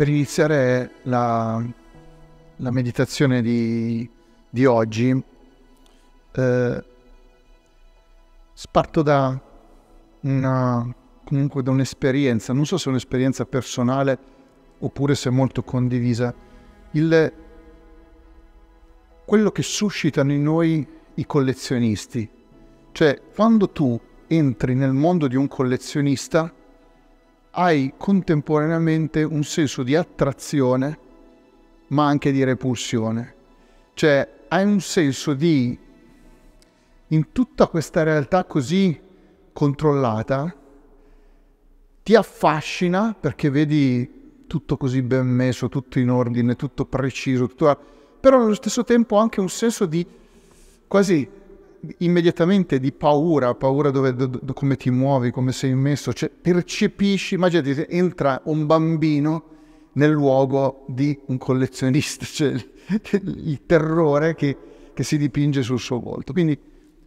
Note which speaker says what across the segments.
Speaker 1: per iniziare la, la meditazione di, di oggi, eh, sparto da una, comunque da un'esperienza, non so se è un'esperienza personale oppure se è molto condivisa, il, quello che suscitano in noi i collezionisti. Cioè, quando tu entri nel mondo di un collezionista, hai contemporaneamente un senso di attrazione ma anche di repulsione. Cioè hai un senso di, in tutta questa realtà così controllata, ti affascina perché vedi tutto così ben messo, tutto in ordine, tutto preciso, tutto... però allo stesso tempo anche un senso di quasi immediatamente di paura, paura dove, do, do, come ti muovi, come sei messo, cioè percepisci, immaginate, entra un bambino nel luogo di un collezionista, cioè il terrore che, che si dipinge sul suo volto. Quindi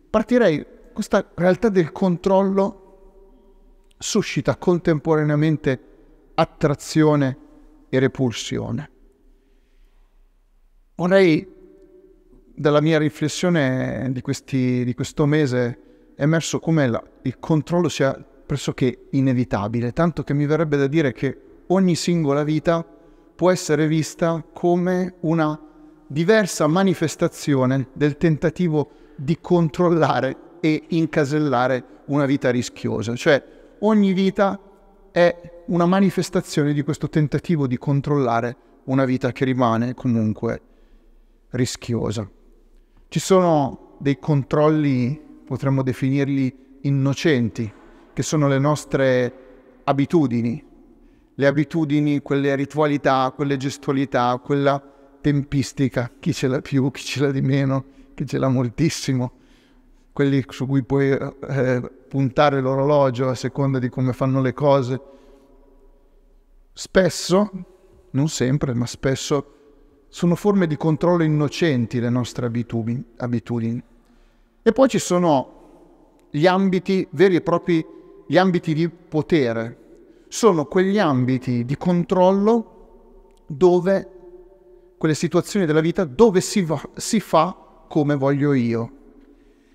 Speaker 1: partirei, questa realtà del controllo suscita contemporaneamente attrazione e repulsione. Vorrei dalla mia riflessione di, questi, di questo mese è emerso come la, il controllo sia pressoché inevitabile, tanto che mi verrebbe da dire che ogni singola vita può essere vista come una diversa manifestazione del tentativo di controllare e incasellare una vita rischiosa, cioè ogni vita è una manifestazione di questo tentativo di controllare una vita che rimane comunque rischiosa. Ci sono dei controlli, potremmo definirli innocenti, che sono le nostre abitudini, le abitudini, quelle ritualità, quelle gestualità, quella tempistica, chi ce l'ha più, chi ce l'ha di meno, chi ce l'ha moltissimo, quelli su cui puoi eh, puntare l'orologio a seconda di come fanno le cose. Spesso, non sempre, ma spesso sono forme di controllo innocenti le nostre abitudini. E poi ci sono gli ambiti veri e propri, gli ambiti di potere. Sono quegli ambiti di controllo dove, quelle situazioni della vita, dove si, va, si fa come voglio io.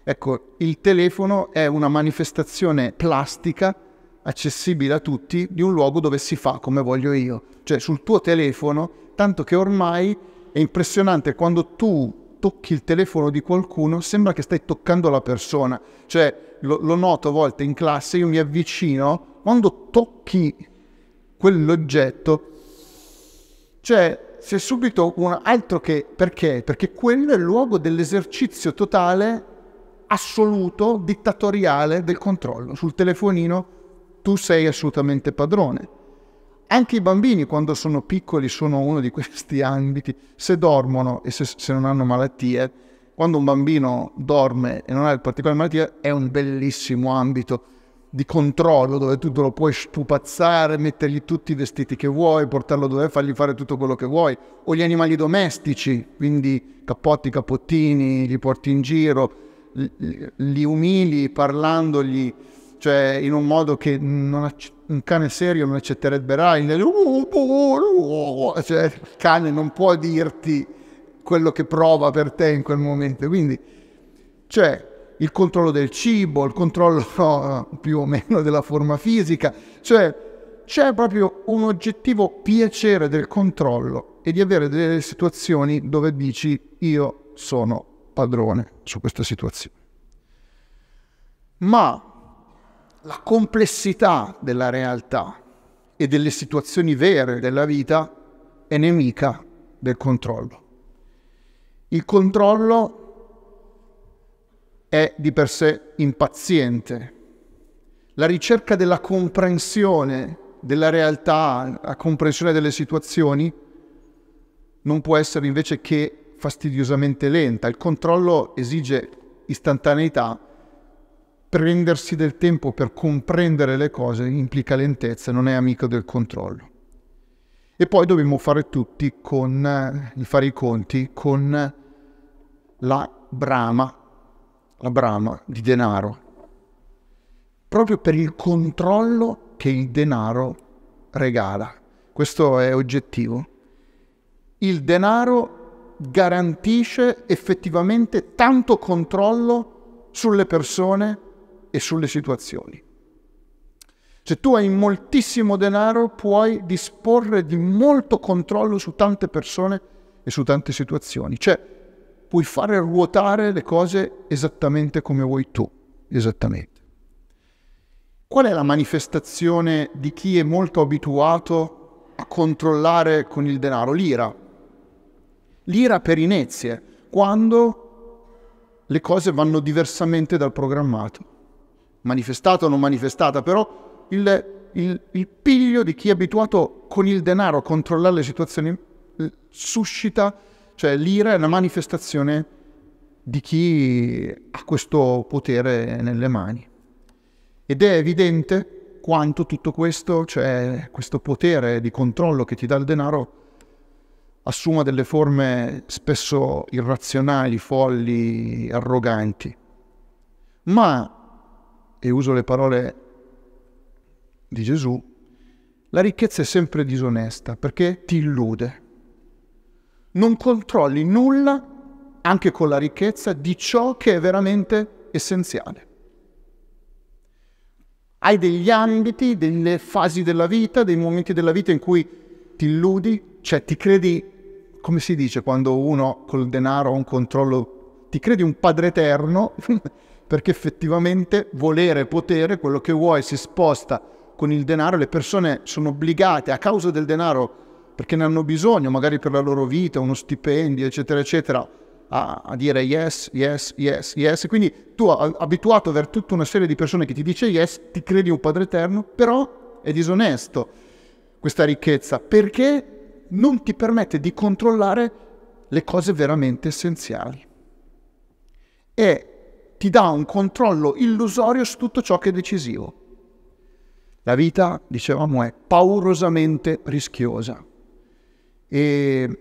Speaker 1: Ecco, il telefono è una manifestazione plastica accessibile a tutti di un luogo dove si fa come voglio io, cioè sul tuo telefono, tanto che ormai è impressionante quando tu tocchi il telefono di qualcuno sembra che stai toccando la persona, cioè lo, lo noto a volte in classe, io mi avvicino, quando tocchi quell'oggetto, cioè c'è subito un altro che perché? Perché quello è il luogo dell'esercizio totale assoluto, dittatoriale del controllo sul telefonino tu sei assolutamente padrone. Anche i bambini quando sono piccoli sono uno di questi ambiti, se dormono e se, se non hanno malattie, quando un bambino dorme e non ha particolare malattia è un bellissimo ambito di controllo dove tu lo puoi spupazzare, mettergli tutti i vestiti che vuoi, portarlo dove fargli fare tutto quello che vuoi, o gli animali domestici, quindi cappotti, cappottini, li porti in giro, li umili parlandogli cioè in un modo che acc- un cane serio non accetterebbe Rainer. Oh, oh, oh, cioè, il cane non può dirti quello che prova per te in quel momento. Quindi c'è cioè, il controllo del cibo, il controllo più o meno della forma fisica, cioè c'è proprio un oggettivo piacere del controllo e di avere delle situazioni dove dici io sono padrone su questa situazione. Ma la complessità della realtà e delle situazioni vere della vita è nemica del controllo. Il controllo è di per sé impaziente. La ricerca della comprensione della realtà, la comprensione delle situazioni, non può essere invece che fastidiosamente lenta. Il controllo esige istantaneità prendersi del tempo per comprendere le cose implica lentezza, non è amico del controllo. E poi dobbiamo fare tutti con, eh, fare i conti con la brama, la brama di denaro, proprio per il controllo che il denaro regala. Questo è oggettivo. Il denaro garantisce effettivamente tanto controllo sulle persone e sulle situazioni. Se tu hai moltissimo denaro puoi disporre di molto controllo su tante persone e su tante situazioni, cioè puoi fare ruotare le cose esattamente come vuoi tu, esattamente. Qual è la manifestazione di chi è molto abituato a controllare con il denaro? L'ira. L'ira per inezie, quando le cose vanno diversamente dal programmato manifestata o non manifestata, però il, il, il piglio di chi è abituato con il denaro a controllare le situazioni suscita, cioè l'ira è una manifestazione di chi ha questo potere nelle mani. Ed è evidente quanto tutto questo, cioè questo potere di controllo che ti dà il denaro, assuma delle forme spesso irrazionali, folli, arroganti. Ma e uso le parole di Gesù, la ricchezza è sempre disonesta perché ti illude. Non controlli nulla, anche con la ricchezza, di ciò che è veramente essenziale. Hai degli ambiti, delle fasi della vita, dei momenti della vita in cui ti illudi, cioè ti credi, come si dice quando uno col denaro ha un controllo, ti credi un padre eterno perché effettivamente volere, e potere, quello che vuoi si sposta con il denaro, le persone sono obbligate a causa del denaro, perché ne hanno bisogno, magari per la loro vita, uno stipendio, eccetera, eccetera, a, a dire yes, yes, yes, yes. Quindi tu, abituato a avere tutta una serie di persone che ti dice yes, ti credi un Padre Eterno, però è disonesto questa ricchezza, perché non ti permette di controllare le cose veramente essenziali. E ti dà un controllo illusorio su tutto ciò che è decisivo. La vita, dicevamo, è paurosamente rischiosa. E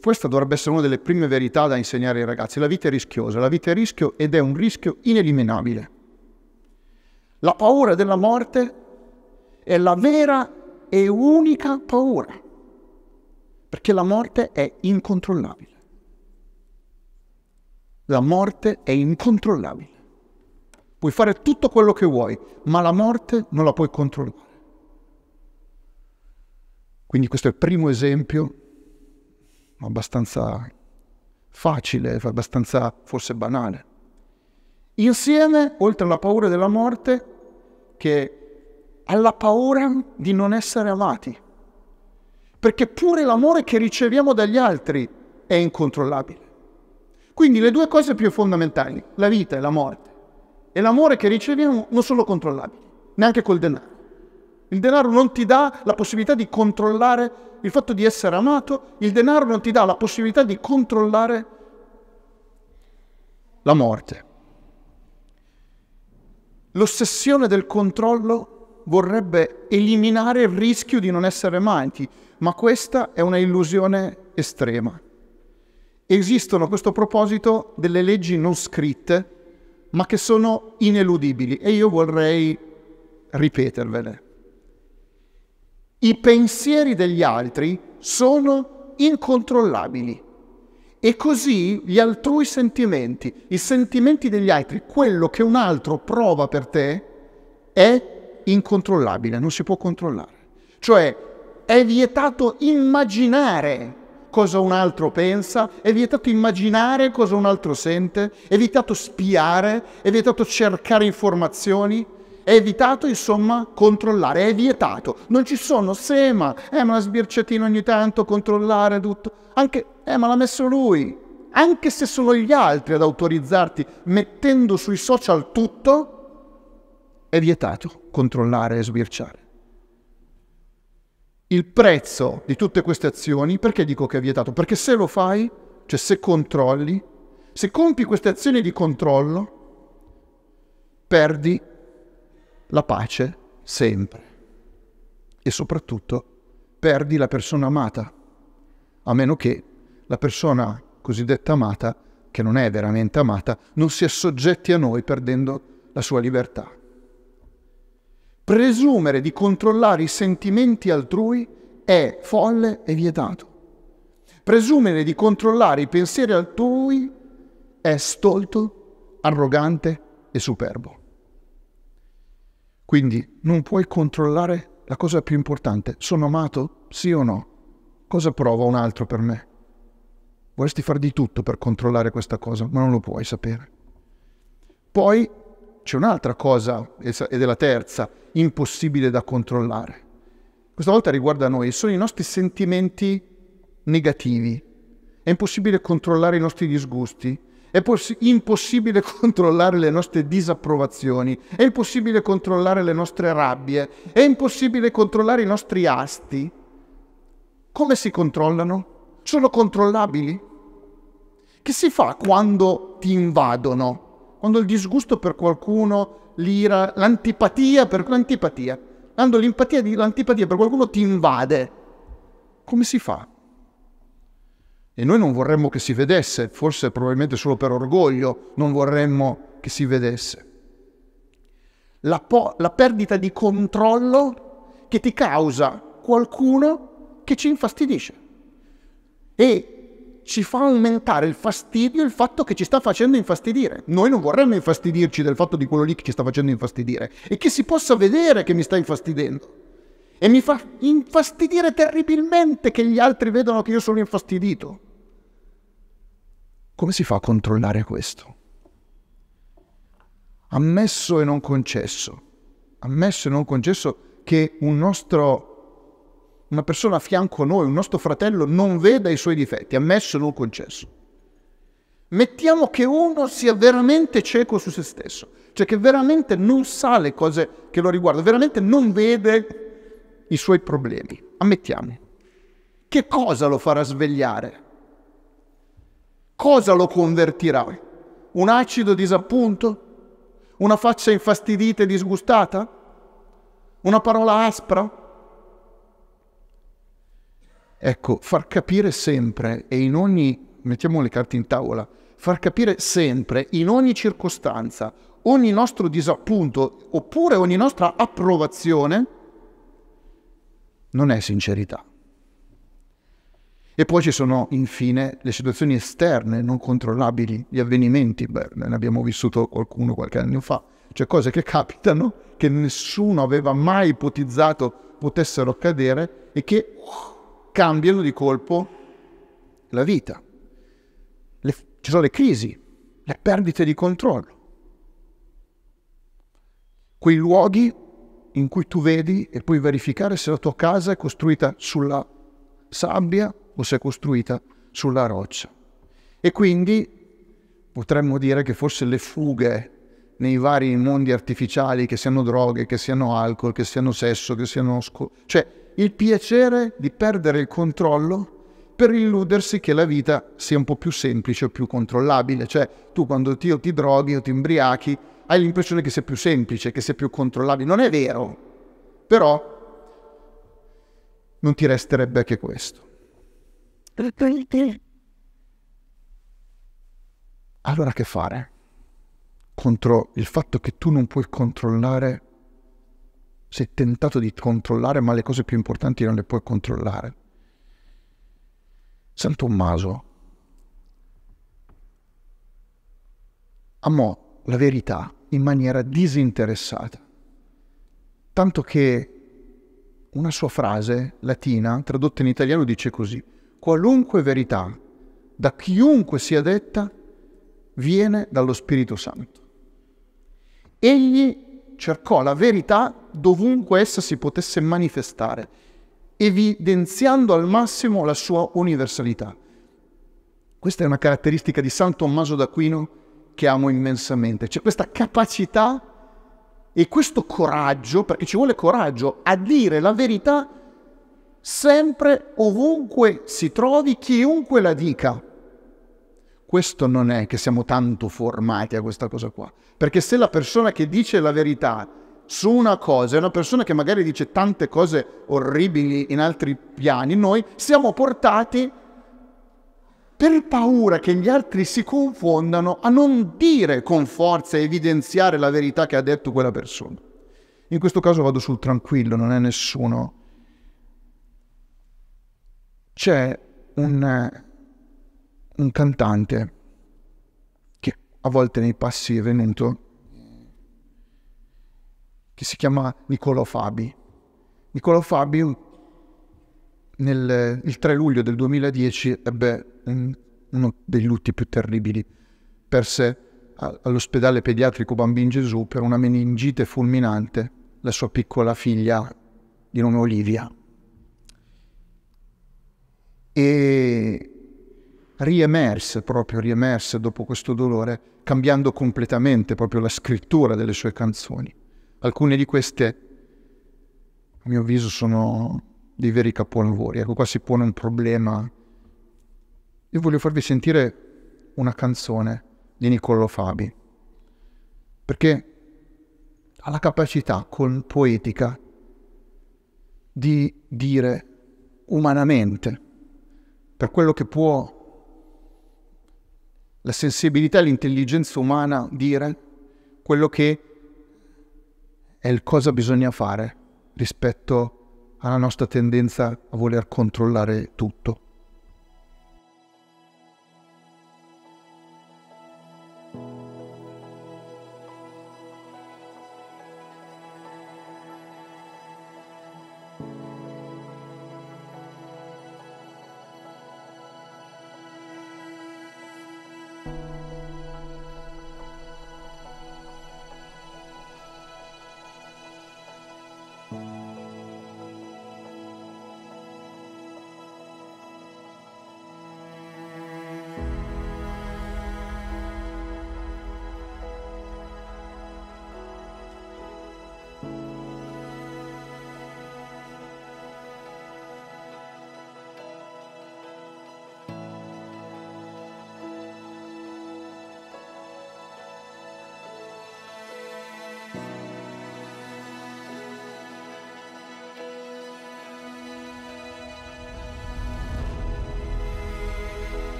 Speaker 1: questa dovrebbe essere una delle prime verità da insegnare ai ragazzi. La vita è rischiosa, la vita è rischio ed è un rischio ineliminabile. La paura della morte è la vera e unica paura, perché la morte è incontrollabile. La morte è incontrollabile. Puoi fare tutto quello che vuoi, ma la morte non la puoi controllare. Quindi questo è il primo esempio, abbastanza facile, abbastanza forse banale. Insieme, oltre alla paura della morte, che alla paura di non essere amati. Perché pure l'amore che riceviamo dagli altri è incontrollabile. Quindi le due cose più fondamentali, la vita e la morte, e l'amore che riceviamo non sono controllabili, neanche col denaro. Il denaro non ti dà la possibilità di controllare il fatto di essere amato, il denaro non ti dà la possibilità di controllare la morte. L'ossessione del controllo vorrebbe eliminare il rischio di non essere amati, ma questa è una illusione estrema esistono a questo proposito delle leggi non scritte, ma che sono ineludibili e io vorrei ripetervele. I pensieri degli altri sono incontrollabili e così gli altrui sentimenti, i sentimenti degli altri, quello che un altro prova per te, è incontrollabile, non si può controllare. Cioè è vietato immaginare cosa un altro pensa, è vietato immaginare cosa un altro sente, è vietato spiare, è vietato cercare informazioni, è vietato insomma controllare, è vietato. Non ci sono sema, eh ma la sbirciatina ogni tanto, controllare tutto, anche, eh ma l'ha messo lui. Anche se sono gli altri ad autorizzarti mettendo sui social tutto, è vietato controllare e sbirciare il prezzo di tutte queste azioni, perché dico che è vietato? Perché se lo fai, cioè se controlli, se compi queste azioni di controllo, perdi la pace sempre e soprattutto perdi la persona amata, a meno che la persona cosiddetta amata, che non è veramente amata, non si assoggetti a noi perdendo la sua libertà. Presumere di controllare i sentimenti altrui è folle e vietato. Presumere di controllare i pensieri altrui è stolto, arrogante e superbo. Quindi non puoi controllare la cosa più importante. Sono amato? Sì o no? Cosa prova un altro per me? Vorresti far di tutto per controllare questa cosa, ma non lo puoi sapere. Poi c'è un'altra cosa, ed è la terza, impossibile da controllare. Questa volta riguarda noi, sono i nostri sentimenti negativi. È impossibile controllare i nostri disgusti, è poss- impossibile controllare le nostre disapprovazioni, è impossibile controllare le nostre rabbie, è impossibile controllare i nostri asti. Come si controllano? Sono controllabili? Che si fa quando ti invadono? quando il disgusto per qualcuno, l'ira, l'antipatia per l'antipatia, quando l'empatia di l'antipatia per qualcuno ti invade, come si fa? E noi non vorremmo che si vedesse, forse probabilmente solo per orgoglio, non vorremmo che si vedesse. La, po- la perdita di controllo che ti causa qualcuno che ci infastidisce. E ci fa aumentare il fastidio il fatto che ci sta facendo infastidire. Noi non vorremmo infastidirci del fatto di quello lì che ci sta facendo infastidire e che si possa vedere che mi sta infastidendo. E mi fa infastidire terribilmente che gli altri vedano che io sono infastidito. Come si fa a controllare questo? Ammesso e non concesso, ammesso e non concesso che un nostro una persona a fianco a noi, un nostro fratello, non veda i suoi difetti, ammesso e non concesso. Mettiamo che uno sia veramente cieco su se stesso, cioè che veramente non sa le cose che lo riguardano, veramente non vede i suoi problemi. Ammettiamo. Che cosa lo farà svegliare? Cosa lo convertirà? Un acido disappunto? Una faccia infastidita e disgustata? Una parola aspra? Ecco, far capire sempre e in ogni, mettiamo le carte in tavola, far capire sempre, in ogni circostanza, ogni nostro disappunto oppure ogni nostra approvazione, non è sincerità. E poi ci sono infine le situazioni esterne non controllabili, gli avvenimenti, beh, ne abbiamo vissuto qualcuno qualche anno fa, cioè cose che capitano, che nessuno aveva mai ipotizzato potessero accadere e che uh, cambiano di colpo la vita. Le, ci sono le crisi, le perdite di controllo. Quei luoghi in cui tu vedi e puoi verificare se la tua casa è costruita sulla sabbia o se è costruita sulla roccia. E quindi potremmo dire che forse le fughe nei vari mondi artificiali, che siano droghe, che siano alcol, che siano sesso, che siano... Scu- cioè il piacere di perdere il controllo per illudersi che la vita sia un po' più semplice o più controllabile. Cioè, tu quando ti, ti droghi o ti imbriachi, hai l'impressione che sia più semplice, che sia più controllabile. Non è vero, però non ti resterebbe che questo. Allora che fare? Contro il fatto che tu non puoi controllare sei tentato di controllare, ma le cose più importanti non le puoi controllare. San Tommaso amò la verità in maniera disinteressata, tanto che una sua frase latina, tradotta in italiano, dice così, qualunque verità da chiunque sia detta viene dallo Spirito Santo. Egli cercò la verità dovunque essa si potesse manifestare, evidenziando al massimo la sua universalità. Questa è una caratteristica di San Tommaso d'Aquino che amo immensamente, c'è questa capacità e questo coraggio, perché ci vuole coraggio, a dire la verità sempre, ovunque si trovi, chiunque la dica, questo non è che siamo tanto formati a questa cosa qua. Perché se la persona che dice la verità su una cosa è una persona che magari dice tante cose orribili in altri piani, noi siamo portati per paura che gli altri si confondano a non dire con forza e evidenziare la verità che ha detto quella persona. In questo caso vado sul tranquillo, non è nessuno. C'è un un cantante che a volte nei passi è venuto, che si chiama Niccolò Fabi. Niccolò Fabi nel, il 3 luglio del 2010 ebbe un, uno dei lutti più terribili. Perse all'ospedale pediatrico Bambin Gesù per una meningite fulminante la sua piccola figlia di nome Olivia. E riemerse, proprio riemerse dopo questo dolore, cambiando completamente proprio la scrittura delle sue canzoni. Alcune di queste, a mio avviso, sono dei veri capolavori. Ecco, qua si pone un problema. Io voglio farvi sentire una canzone di Niccolò Fabi, perché ha la capacità con poetica di dire umanamente per quello che può la sensibilità e l'intelligenza umana dire quello che è il cosa bisogna fare rispetto alla nostra tendenza a voler controllare tutto.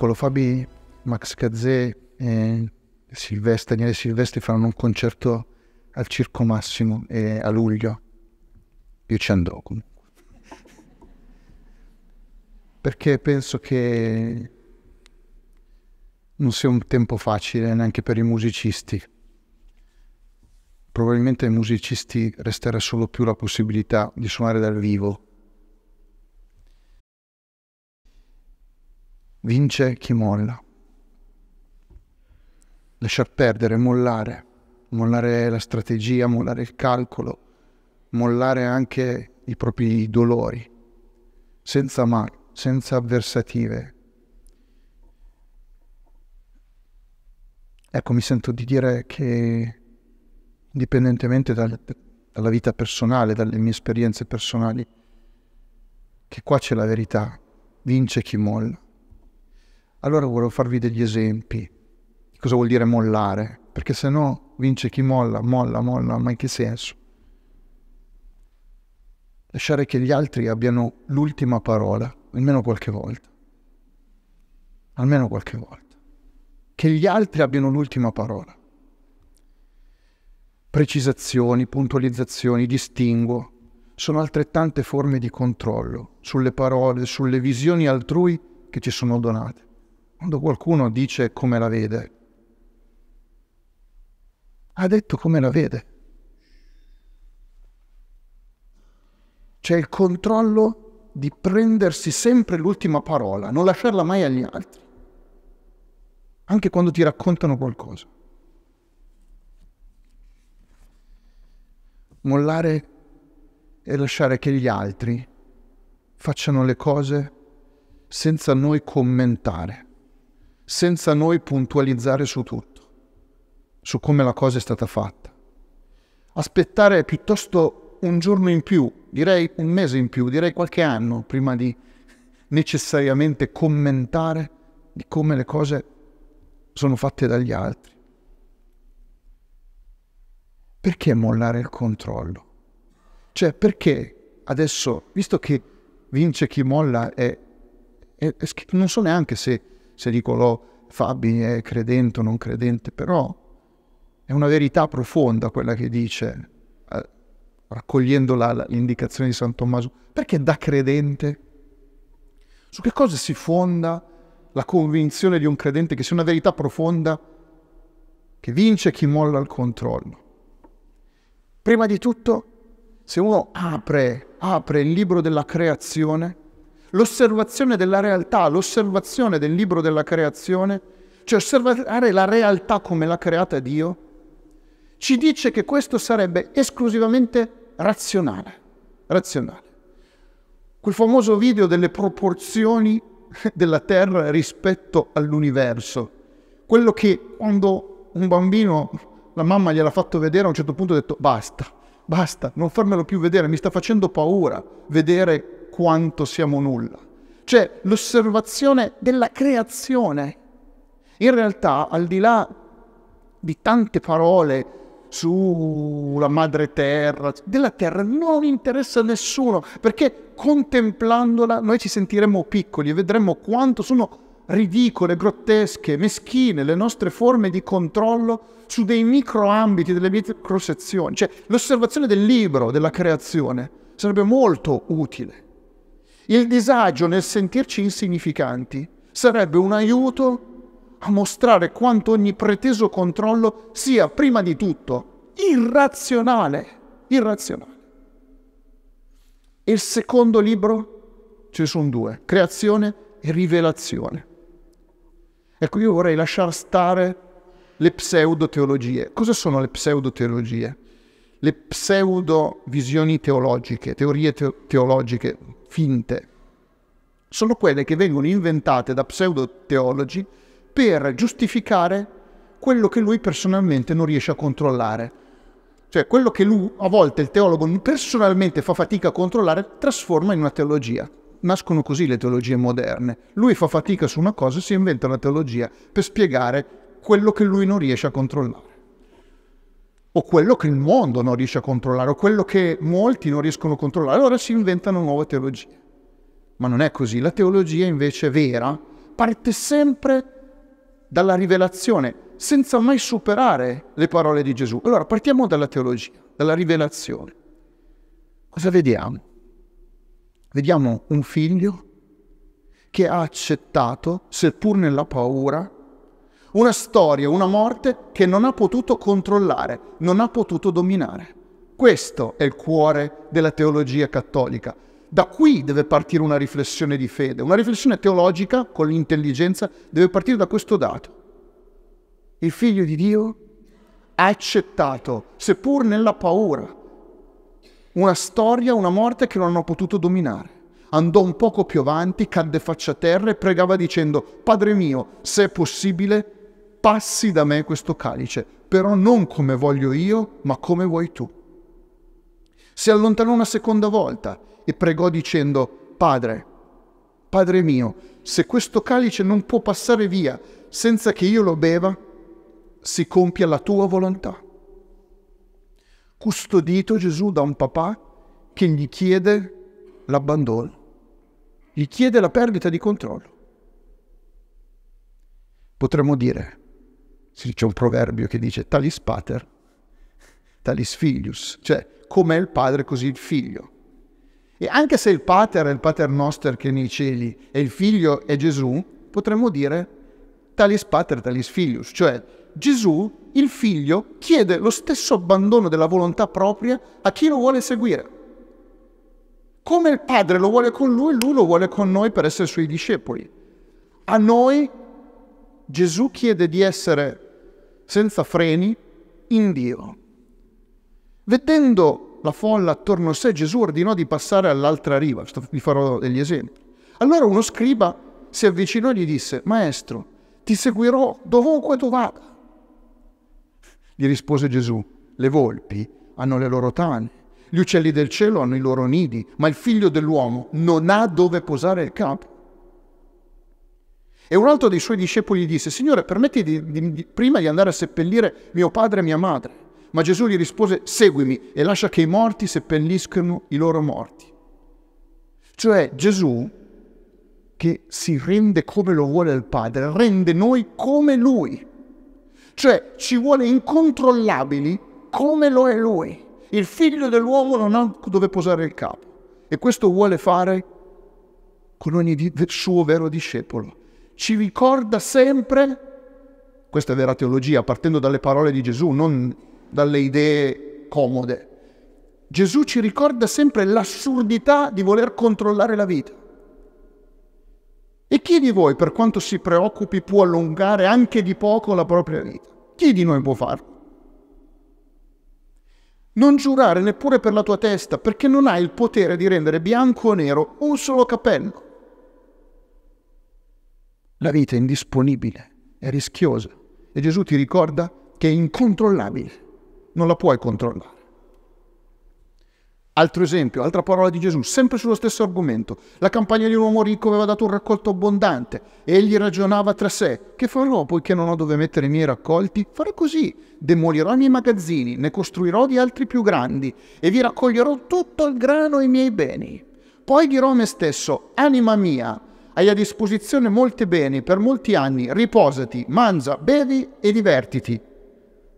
Speaker 1: Niccolo Fabi, Max Cazzè e Silvestre, Daniele Silvestri faranno un concerto al Circo Massimo eh, a luglio. Io ci andrò comunque. Perché penso che non sia un tempo facile neanche per i musicisti. Probabilmente ai musicisti resterà solo più la possibilità di suonare dal vivo vince chi molla. Lasciar perdere, mollare, mollare la strategia, mollare il calcolo, mollare anche i propri dolori, senza male, senza avversative. Ecco, mi sento di dire che indipendentemente dal, dalla vita personale, dalle mie esperienze personali, che qua c'è la verità, vince chi molla. Allora volevo farvi degli esempi. di Cosa vuol dire mollare? Perché se no vince chi molla, molla, molla, ma in che senso? Lasciare che gli altri abbiano l'ultima parola, almeno qualche volta. Almeno qualche volta. Che gli altri abbiano l'ultima parola. Precisazioni, puntualizzazioni, distinguo, sono altrettante forme di controllo sulle parole, sulle visioni altrui che ci sono donate. Quando qualcuno dice come la vede, ha detto come la vede. C'è il controllo di prendersi sempre l'ultima parola, non lasciarla mai agli altri, anche quando ti raccontano qualcosa. Mollare e lasciare che gli altri facciano le cose senza noi commentare senza noi puntualizzare su tutto, su come la cosa è stata fatta. Aspettare piuttosto un giorno in più, direi un mese in più, direi qualche anno prima di necessariamente commentare di come le cose sono fatte dagli altri. Perché mollare il controllo? Cioè perché adesso, visto che vince chi molla, è, è, è, non so neanche se se Niccolò Fabi è credente o non credente, però è una verità profonda quella che dice, eh, raccogliendo l'indicazione di San Tommaso, perché da credente? Su che cosa si fonda la convinzione di un credente che sia una verità profonda che vince chi molla il controllo? Prima di tutto, se uno apre, apre il libro della creazione, L'osservazione della realtà, l'osservazione del libro della creazione, cioè osservare la realtà come l'ha creata Dio, ci dice che questo sarebbe esclusivamente razionale. razionale. Quel famoso video delle proporzioni della Terra rispetto all'universo, quello che quando un bambino, la mamma gliel'ha fatto vedere, a un certo punto ha detto basta, basta, non farmelo più vedere, mi sta facendo paura vedere quanto siamo nulla. Cioè l'osservazione della creazione. In realtà, al di là di tante parole sulla madre terra, della terra, non interessa a nessuno, perché contemplandola noi ci sentiremo piccoli e vedremo quanto sono ridicole, grottesche, meschine le nostre forme di controllo su dei microambiti, delle microsezioni. Cioè l'osservazione del libro, della creazione, sarebbe molto utile. Il disagio nel sentirci insignificanti sarebbe un aiuto a mostrare quanto ogni preteso controllo sia, prima di tutto, irrazionale. Irrazionale. il secondo libro? Ce ne sono due, creazione e rivelazione. Ecco, io vorrei lasciare stare le pseudoteologie. Cosa sono le pseudoteologie? Le pseudovisioni teologiche, teorie teologiche, finte. Sono quelle che vengono inventate da pseudoteologi per giustificare quello che lui personalmente non riesce a controllare. Cioè quello che lui, a volte il teologo personalmente fa fatica a controllare, trasforma in una teologia. Nascono così le teologie moderne. Lui fa fatica su una cosa e si inventa una teologia per spiegare quello che lui non riesce a controllare o quello che il mondo non riesce a controllare o quello che molti non riescono a controllare, allora si inventano nuove teologie. Ma non è così, la teologia invece vera parte sempre dalla rivelazione, senza mai superare le parole di Gesù. Allora partiamo dalla teologia, dalla rivelazione. Cosa vediamo? Vediamo un figlio che ha accettato, seppur nella paura, una storia, una morte che non ha potuto controllare, non ha potuto dominare. Questo è il cuore della teologia cattolica. Da qui deve partire una riflessione di fede, una riflessione teologica con l'intelligenza deve partire da questo dato. Il figlio di Dio ha accettato, seppur nella paura, una storia, una morte che non hanno potuto dominare. Andò un poco più avanti, cadde faccia a terra e pregava dicendo, Padre mio, se è possibile, passi da me questo calice, però non come voglio io, ma come vuoi tu. Si allontanò una seconda volta e pregò dicendo, Padre, Padre mio, se questo calice non può passare via senza che io lo beva, si compia la tua volontà. Custodito Gesù da un papà che gli chiede l'abbandono, gli chiede la perdita di controllo. Potremmo dire, c'è un proverbio che dice talis pater, talis filius, cioè com'è il padre così il figlio. E anche se il pater è il pater noster che è nei cieli e il figlio è Gesù, potremmo dire talis pater, talis filius, cioè Gesù, il figlio, chiede lo stesso abbandono della volontà propria a chi lo vuole seguire. Come il padre lo vuole con lui, lui lo vuole con noi per essere suoi discepoli. A noi Gesù chiede di essere senza freni, in Dio. Vedendo la folla attorno a sé, Gesù ordinò di passare all'altra riva. Vi farò degli esempi. Allora uno scriba si avvicinò e gli disse, Maestro, ti seguirò dovunque tu vada. Gli rispose Gesù, le volpi hanno le loro tane, gli uccelli del cielo hanno i loro nidi, ma il figlio dell'uomo non ha dove posare il capo. E un altro dei suoi discepoli gli disse, Signore, permetti di, di, di, prima di andare a seppellire mio padre e mia madre. Ma Gesù gli rispose, seguimi e lascia che i morti seppelliscano i loro morti. Cioè Gesù, che si rende come lo vuole il Padre, rende noi come Lui. Cioè ci vuole incontrollabili come lo è Lui. Il figlio dell'uomo non ha dove posare il capo. E questo vuole fare con ogni suo vero discepolo ci ricorda sempre, questa è vera teologia, partendo dalle parole di Gesù, non dalle idee comode, Gesù ci ricorda sempre l'assurdità di voler controllare la vita. E chi di voi, per quanto si preoccupi, può allungare anche di poco la propria vita? Chi di noi può farlo? Non giurare neppure per la tua testa, perché non hai il potere di rendere bianco o nero un solo capello. La vita è indisponibile, è rischiosa e Gesù ti ricorda che è incontrollabile, non la puoi controllare. Altro esempio, altra parola di Gesù, sempre sullo stesso argomento. La campagna di un uomo ricco aveva dato un raccolto abbondante e egli ragionava tra sé, che farò poiché non ho dove mettere i miei raccolti? Farò così, demolirò i miei magazzini, ne costruirò di altri più grandi e vi raccoglierò tutto il grano e i miei beni. Poi dirò a me stesso, anima mia, hai a disposizione molti beni per molti anni, riposati, mangia, bevi e divertiti.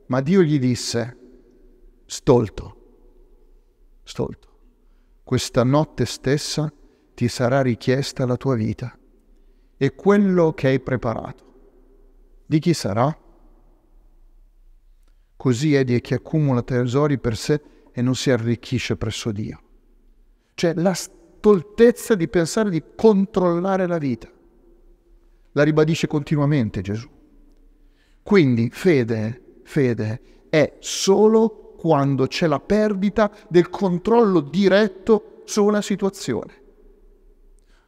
Speaker 1: Ma Dio gli disse, stolto, stolto, questa notte stessa ti sarà richiesta la tua vita e quello che hai preparato. Di chi sarà? Così è di chi accumula tesori per sé e non si arricchisce presso Dio. Cioè la stessa stoltezza di pensare di controllare la vita. La ribadisce continuamente Gesù. Quindi fede, fede è solo quando c'è la perdita del controllo diretto su una situazione.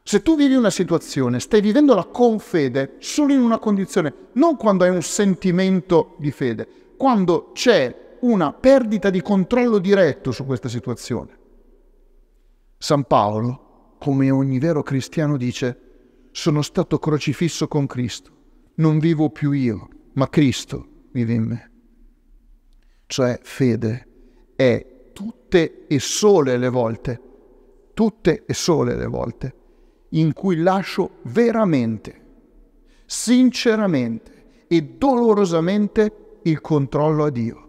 Speaker 1: Se tu vivi una situazione, stai vivendola con fede solo in una condizione, non quando hai un sentimento di fede, quando c'è una perdita di controllo diretto su questa situazione. San Paolo, come ogni vero cristiano dice, sono stato crocifisso con Cristo, non vivo più io, ma Cristo vive in me. Cioè fede è tutte e sole le volte, tutte e sole le volte, in cui lascio veramente, sinceramente e dolorosamente il controllo a Dio.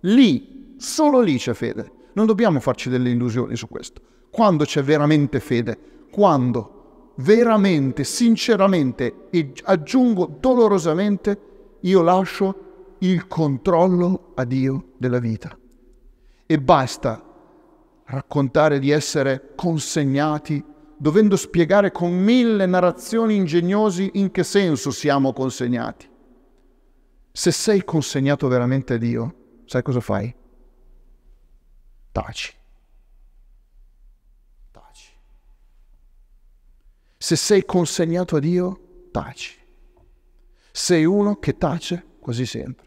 Speaker 1: Lì, solo lì c'è fede. Non dobbiamo farci delle illusioni su questo. Quando c'è veramente fede? Quando veramente, sinceramente e aggiungo dolorosamente, io lascio il controllo a Dio della vita. E basta raccontare di essere consegnati, dovendo spiegare con mille narrazioni ingegnosi in che senso siamo consegnati. Se sei consegnato veramente a Dio, sai cosa fai? Taci. Se sei consegnato a Dio, taci. Sei uno che tace quasi sempre.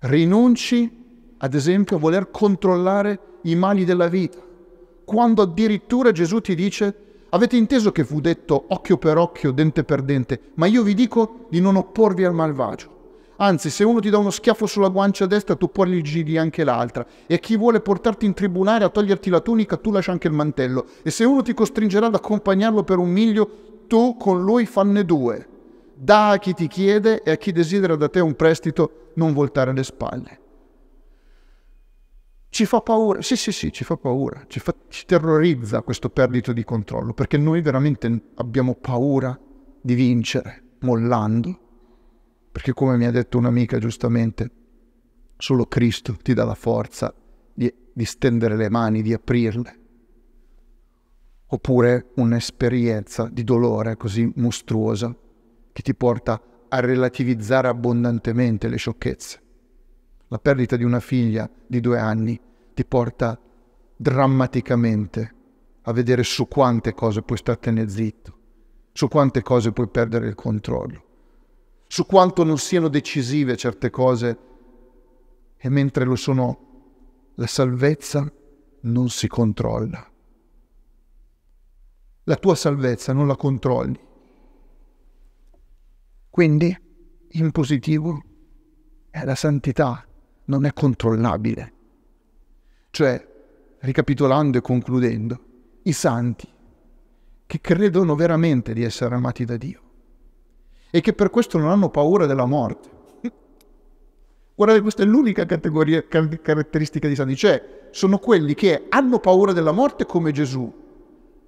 Speaker 1: Rinunci, ad esempio, a voler controllare i mali della vita, quando addirittura Gesù ti dice Avete inteso che fu detto occhio per occhio, dente per dente, ma io vi dico di non opporvi al malvagio. Anzi, se uno ti dà uno schiaffo sulla guancia destra, tu puoi rigirgli anche l'altra. E chi vuole portarti in tribunale a toglierti la tunica, tu lascia anche il mantello. E se uno ti costringerà ad accompagnarlo per un miglio, tu con lui fanne due. Da a chi ti chiede e a chi desidera da te un prestito, non voltare le spalle. Ci fa paura, sì sì sì, ci fa paura, ci, fa, ci terrorizza questo perdito di controllo, perché noi veramente abbiamo paura di vincere, mollando perché come mi ha detto un'amica giustamente, solo Cristo ti dà la forza di, di stendere le mani, di aprirle. Oppure un'esperienza di dolore così mostruosa che ti porta a relativizzare abbondantemente le sciocchezze. La perdita di una figlia di due anni ti porta drammaticamente a vedere su quante cose puoi startene zitto, su quante cose puoi perdere il controllo su quanto non siano decisive certe cose e mentre lo sono, la salvezza non si controlla. La tua salvezza non la controlli. Quindi, in positivo, è la santità non è controllabile. Cioè, ricapitolando e concludendo, i santi che credono veramente di essere amati da Dio e che per questo non hanno paura della morte. Guardate, questa è l'unica categoria, caratteristica di santi, cioè sono quelli che hanno paura della morte come Gesù,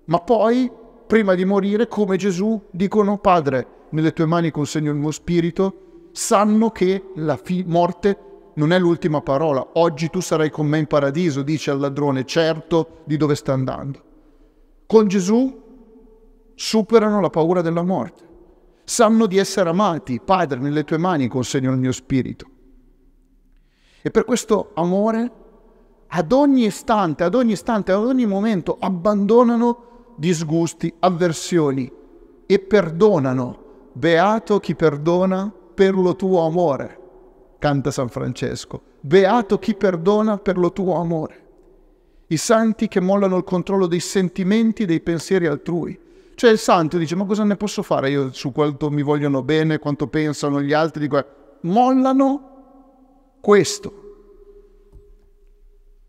Speaker 1: ma poi, prima di morire, come Gesù, dicono, Padre, nelle tue mani consegno il mio spirito, sanno che la fi- morte non è l'ultima parola. Oggi tu sarai con me in paradiso, dice al ladrone, certo di dove sta andando. Con Gesù superano la paura della morte sanno di essere amati. Padre, nelle tue mani consegno il mio spirito. E per questo amore, ad ogni istante, ad ogni istante, ad ogni momento, abbandonano disgusti, avversioni e perdonano. Beato chi perdona per lo tuo amore, canta San Francesco. Beato chi perdona per lo tuo amore. I santi che mollano il controllo dei sentimenti dei pensieri altrui, cioè il santo dice, ma cosa ne posso fare io su quanto mi vogliono bene, quanto pensano gli altri? Dico, eh, mollano questo.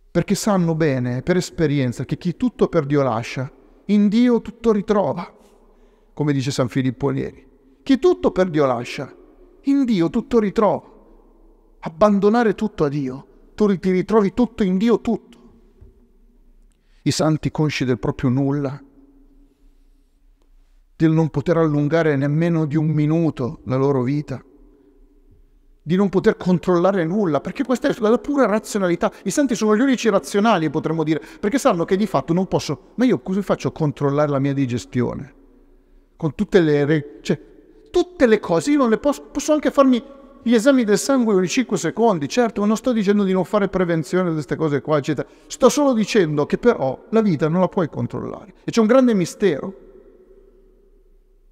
Speaker 1: Perché sanno bene, per esperienza, che chi tutto per Dio lascia, in Dio tutto ritrova, come dice San Filippo Neri. Chi tutto per Dio lascia, in Dio tutto ritrova. Abbandonare tutto a Dio, tu ti ritrovi tutto in Dio tutto. I santi consci del proprio nulla, del non poter allungare nemmeno di un minuto la loro vita, di non poter controllare nulla, perché questa è la pura razionalità. I santi sono gli unici razionali, potremmo dire, perché sanno che di fatto non posso... Ma io come faccio a controllare la mia digestione? Con tutte le... cioè, tutte le cose, io non le posso... Posso anche farmi gli esami del sangue ogni 5 secondi, certo, ma non sto dicendo di non fare prevenzione di queste cose qua, eccetera. Sto solo dicendo che però la vita non la puoi controllare. E c'è un grande mistero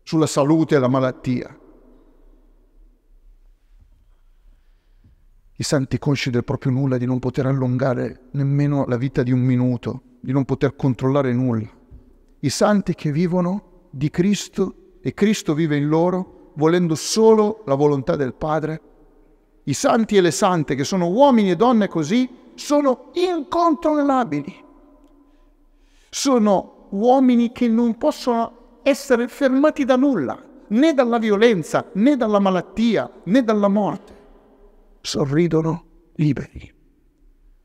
Speaker 1: sulla salute e la malattia. I santi consci del proprio nulla, di non poter allungare nemmeno la vita di un minuto, di non poter controllare nulla. I santi che vivono di Cristo e Cristo vive in loro, volendo solo la volontà del Padre. I santi e le sante, che sono uomini e donne così, sono incontrollabili. Sono uomini che non possono essere fermati da nulla, né dalla violenza, né dalla malattia, né dalla morte. Sorridono liberi,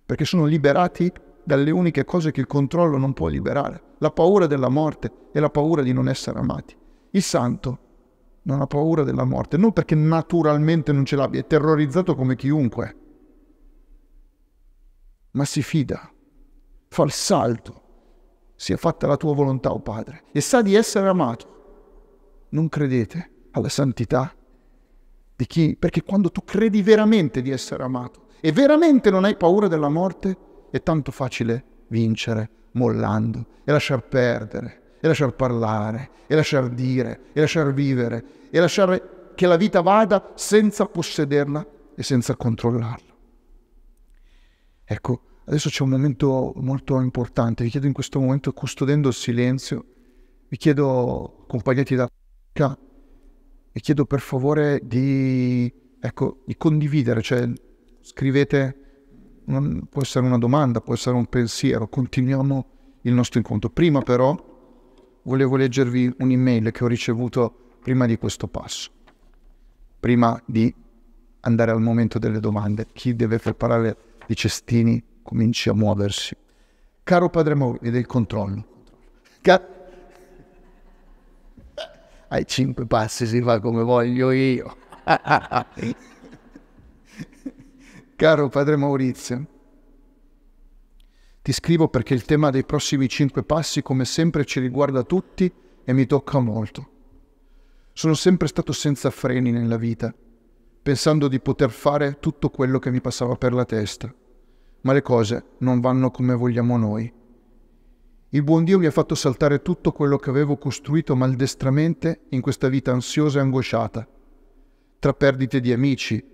Speaker 1: perché sono liberati dalle uniche cose che il controllo non può liberare, la paura della morte e la paura di non essere amati. Il santo non ha paura della morte, non perché naturalmente non ce l'abbia, è terrorizzato come chiunque, ma si fida, fa il salto sia fatta la tua volontà, o oh Padre, e sa di essere amato, non credete alla santità di chi, perché quando tu credi veramente di essere amato e veramente non hai paura della morte, è tanto facile vincere mollando e lasciar perdere, e lasciar parlare, e lasciar dire, e lasciar vivere, e lasciare che la vita vada senza possederla e senza controllarla. Ecco, Adesso c'è un momento molto importante, vi chiedo in questo momento, custodendo il silenzio, vi chiedo, accompagnati da K, vi chiedo per favore di, ecco, di condividere, cioè scrivete, non, può essere una domanda, può essere un pensiero, continuiamo il nostro incontro. Prima però volevo leggervi un'email che ho ricevuto prima di questo passo, prima di andare al momento delle domande. Chi deve preparare i cestini cominci a muoversi. Caro padre Mauro, mi dai il controllo. Car- ai cinque passi si fa come voglio io. Caro padre Maurizio, ti scrivo perché il tema dei prossimi cinque passi, come sempre, ci riguarda tutti e mi tocca molto. Sono sempre stato senza freni nella vita, pensando di poter fare tutto quello che mi passava per la testa ma le cose non vanno come vogliamo noi. Il buon Dio mi ha fatto saltare tutto quello che avevo costruito maldestramente in questa vita ansiosa e angosciata, tra perdite di amici,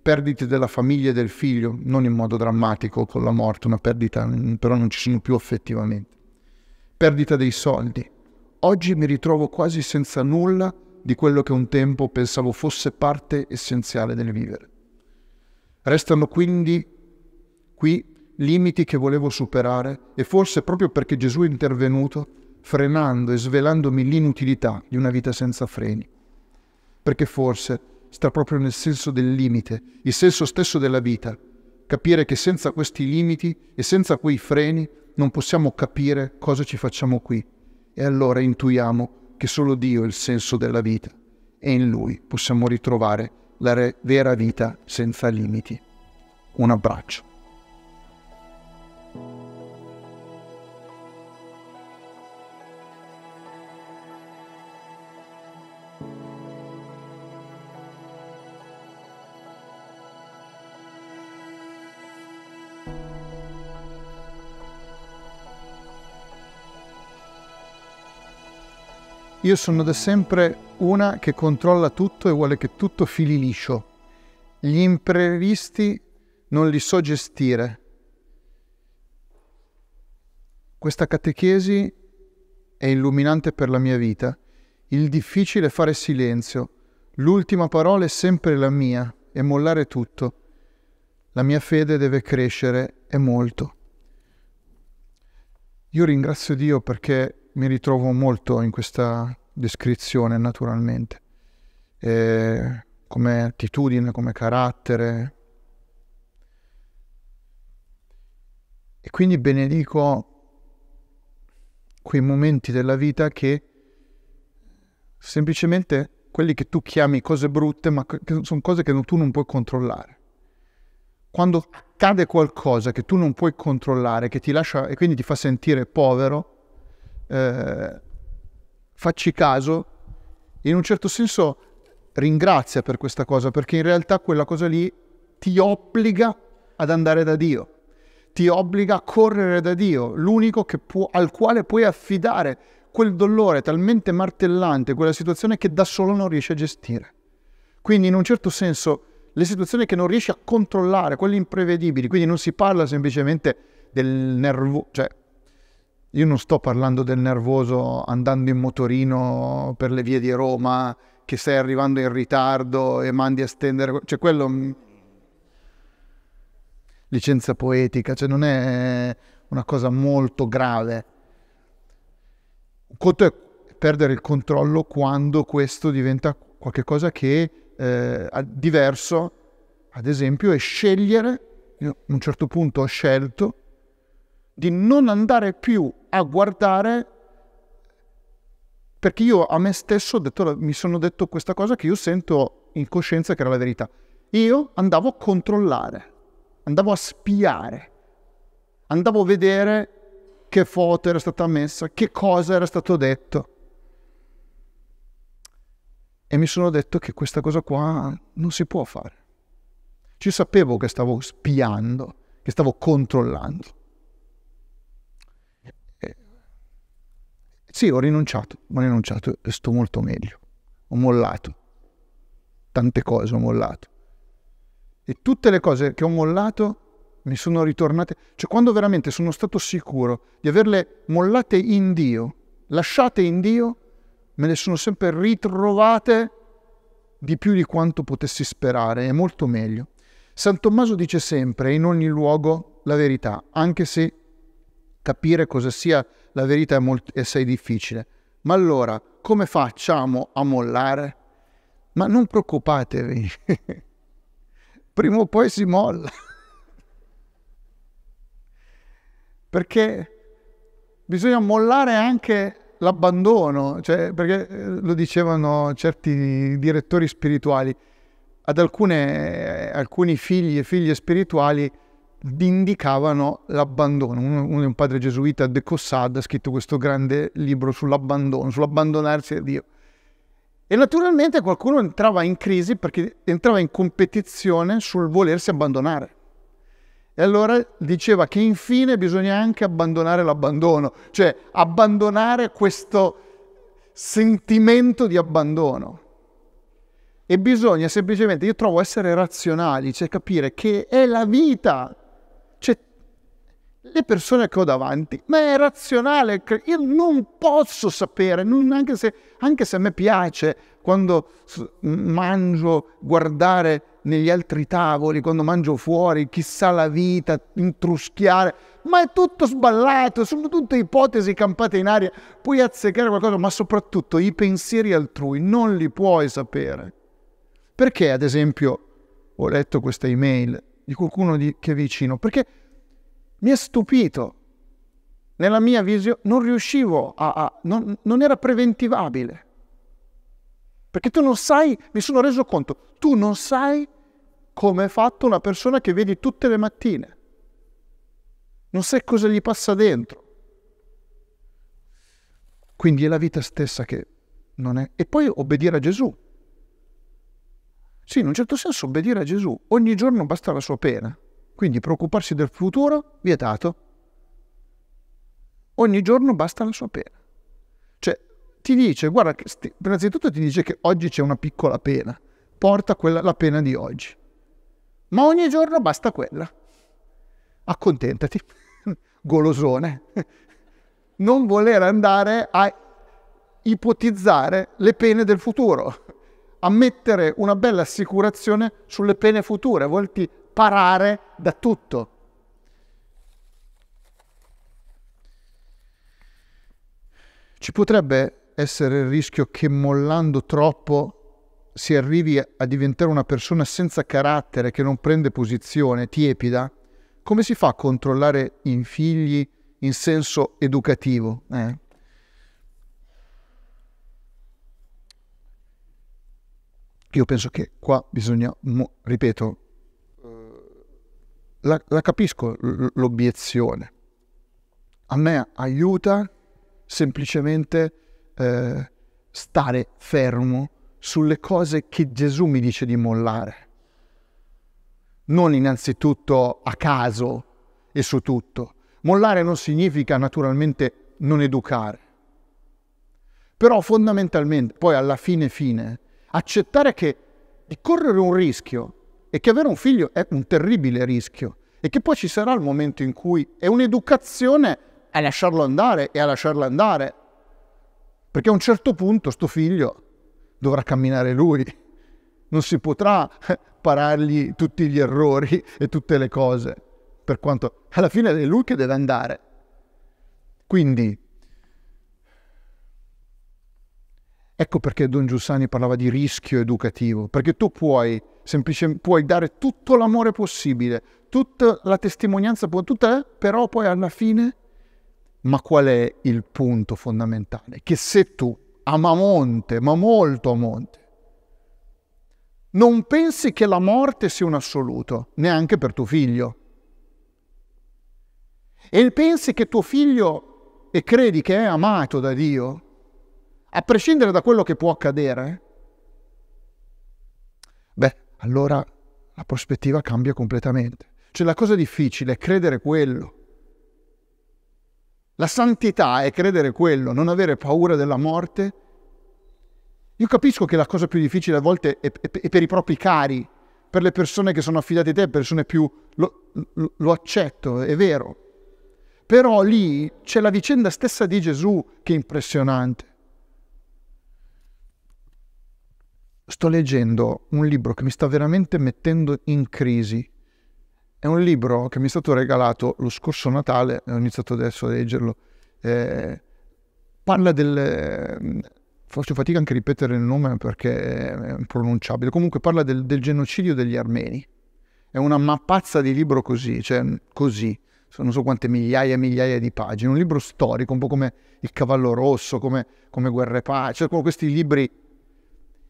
Speaker 1: perdite della famiglia e del figlio, non in modo drammatico con la morte, una perdita mm, però non ci sono più effettivamente, perdita dei soldi. Oggi mi ritrovo quasi senza nulla di quello che un tempo pensavo fosse parte essenziale del vivere. Restano quindi qui limiti che volevo superare e forse proprio perché Gesù è intervenuto frenando e svelandomi l'inutilità di una vita senza freni. Perché forse sta proprio nel senso del limite, il senso stesso della vita, capire che senza questi limiti e senza quei freni non possiamo capire cosa ci facciamo qui e allora intuiamo che solo Dio è il senso della vita e in Lui possiamo ritrovare la re- vera vita senza limiti. Un abbraccio. Io sono da sempre una che controlla tutto e vuole che tutto fili liscio. Gli imprevisti non li so gestire. Questa catechesi è illuminante per la mia vita. Il difficile è fare silenzio. L'ultima parola è sempre la mia e mollare tutto. La mia fede deve crescere e molto. Io ringrazio Dio perché mi ritrovo molto in questa descrizione naturalmente, eh, come attitudine, come carattere. E quindi benedico quei momenti della vita che semplicemente quelli che tu chiami cose brutte, ma che sono cose che tu non puoi controllare. Quando accade qualcosa che tu non puoi controllare, che ti lascia e quindi ti fa sentire povero, eh, facci caso in un certo senso ringrazia per questa cosa, perché in realtà quella cosa lì ti obbliga ad andare da Dio, ti obbliga a correre da Dio, l'unico può, al quale puoi affidare quel dolore talmente martellante, quella situazione che da solo non riesci a gestire. Quindi in un certo senso le situazioni che non riesci a controllare, quelle imprevedibili, quindi non si parla semplicemente del nervo, cioè io non sto parlando del nervoso andando in motorino per le vie di Roma, che stai arrivando in ritardo e mandi a stendere... Cioè quello... Licenza poetica, cioè non è una cosa molto grave. Un conto è perdere il controllo quando questo diventa qualcosa che eh, diverso, ad esempio, è scegliere, io a un certo punto ho scelto di non andare più a guardare perché io a me stesso detto, mi sono detto questa cosa che io sento in coscienza che era la verità. Io andavo a controllare, andavo a spiare, andavo a vedere che foto era stata messa, che cosa era stato detto. E mi sono detto che questa cosa qua non si può fare. Ci sapevo che stavo spiando, che stavo controllando. Sì, ho rinunciato, ho rinunciato e sto molto meglio. Ho mollato. Tante cose ho mollato. E tutte le cose che ho mollato mi sono ritornate, cioè quando veramente sono stato sicuro di averle mollate in Dio, lasciate in Dio, me le sono sempre ritrovate di più di quanto potessi sperare, è molto meglio. San Tommaso dice sempre, in ogni luogo, la verità, anche se capire cosa sia la verità è, molt- assai difficile. Ma allora, come facciamo a mollare? Ma non preoccupatevi, prima o poi si molla. perché bisogna mollare anche l'abbandono, cioè, perché eh, lo dicevano certi direttori spirituali, ad alcune, eh, alcuni figli e figlie spirituali indicavano l'abbandono. Uno, uno un padre gesuita, De Cossad, ha scritto questo grande libro sull'abbandono, sull'abbandonarsi a Dio. E naturalmente qualcuno entrava in crisi perché entrava in competizione sul volersi abbandonare. E allora diceva che infine bisogna anche abbandonare l'abbandono, cioè abbandonare questo sentimento di abbandono. E bisogna semplicemente, io trovo essere razionali, cioè capire che è la vita le persone che ho davanti, ma è razionale, io non posso sapere, non, anche, se, anche se a me piace quando mangio guardare negli altri tavoli, quando mangio fuori, chissà la vita, intruschiare, ma è tutto sballato, sono tutte ipotesi campate in aria, puoi azzeccare qualcosa, ma soprattutto i pensieri altrui non li puoi sapere. Perché, ad esempio, ho letto questa email di qualcuno di, che è vicino? Perché mi è stupito. Nella mia visione non riuscivo a... a non, non era preventivabile. Perché tu non sai, mi sono reso conto, tu non sai come è fatta una persona che vedi tutte le mattine. Non sai cosa gli passa dentro. Quindi è la vita stessa che non è. E poi obbedire a Gesù. Sì, in un certo senso obbedire a Gesù. Ogni giorno basta la sua pena. Quindi preoccuparsi del futuro, vietato. Ogni giorno basta la sua pena. Cioè, ti dice, guarda, innanzitutto ti dice che oggi c'è una piccola pena, porta quella, la pena di oggi. Ma ogni giorno basta quella. Accontentati, golosone. Non voler andare a ipotizzare le pene del futuro, a mettere una bella assicurazione sulle pene future, a volte imparare da tutto. Ci potrebbe essere il rischio che mollando troppo si arrivi a diventare una persona senza carattere, che non prende posizione, tiepida? Come si fa a controllare i figli in senso educativo? Eh? Io penso che qua bisogna, ripeto, la, la capisco l'obiezione. A me aiuta semplicemente eh, stare fermo sulle cose che Gesù mi dice di mollare. Non innanzitutto a caso e su tutto. Mollare non significa naturalmente non educare. Però fondamentalmente, poi alla fine fine, accettare che di correre un rischio e che avere un figlio è un terribile rischio e che poi ci sarà il momento in cui è un'educazione a lasciarlo andare e a lasciarla andare, perché a un certo punto sto figlio dovrà camminare lui, non si potrà parargli tutti gli errori e tutte le cose, per quanto alla fine è lui che deve andare. Quindi Ecco perché Don Giussani parlava di rischio educativo, perché tu puoi, semplicemente, puoi dare tutto l'amore possibile, tutta la testimonianza, tutta, eh, però poi alla fine, ma qual è il punto fondamentale? Che se tu, a monte, ma molto a monte, non pensi che la morte sia un assoluto, neanche per tuo figlio, e pensi che tuo figlio, e credi che è amato da Dio, a prescindere da quello che può accadere, beh, allora la prospettiva cambia completamente. Cioè la cosa difficile è credere quello. La santità è credere quello, non avere paura della morte. Io capisco che la cosa più difficile a volte è, per i propri cari, per le persone che sono affidate a te, persone più... Lo, lo, lo accetto, è vero. Però lì c'è la vicenda stessa di Gesù che è impressionante. sto leggendo un libro che mi sta veramente mettendo in crisi. È un libro che mi è stato regalato lo scorso Natale, ho iniziato adesso a leggerlo. Eh, parla del... Mm, faccio fatica anche a ripetere il nome perché è impronunciabile. Comunque parla del, del genocidio degli armeni. È una mappazza di libro così, cioè così non so quante migliaia e migliaia di pagine, un libro storico, un po' come Il Cavallo Rosso, come, come Guerra e Pace, cioè, questi libri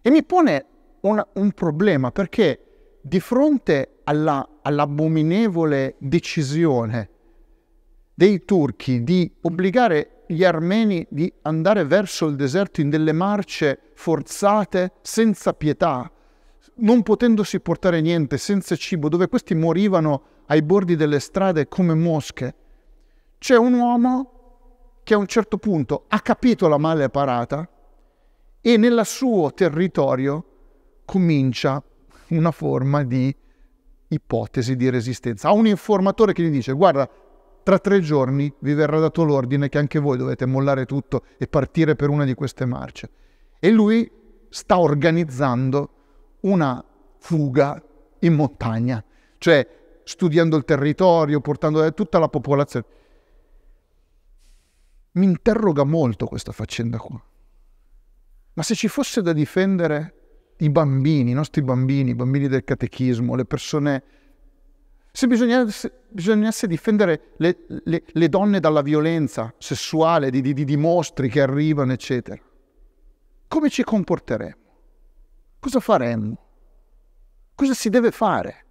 Speaker 1: e mi pone un, un problema perché di fronte alla, all'abominevole decisione dei turchi di obbligare gli armeni di andare verso il deserto in delle marce forzate, senza pietà, non potendosi portare niente, senza cibo, dove questi morivano ai bordi delle strade come mosche. C'è un uomo che a un certo punto ha capito la male parata, e nel suo territorio comincia una forma di ipotesi di resistenza. Ha un informatore che gli dice guarda, tra tre giorni vi verrà dato l'ordine che anche voi dovete mollare tutto e partire per una di queste marce. E lui sta organizzando una fuga in montagna, cioè studiando il territorio, portando tutta la popolazione. Mi interroga molto questa faccenda qua. Ma se ci fosse da difendere i bambini, i nostri bambini, i bambini del catechismo, le persone... Se bisognasse, bisognasse difendere le, le, le, donne dalla violenza sessuale, di, di, di mostri che arrivano, eccetera, come ci comporteremmo? Cosa faremmo? Cosa si deve fare?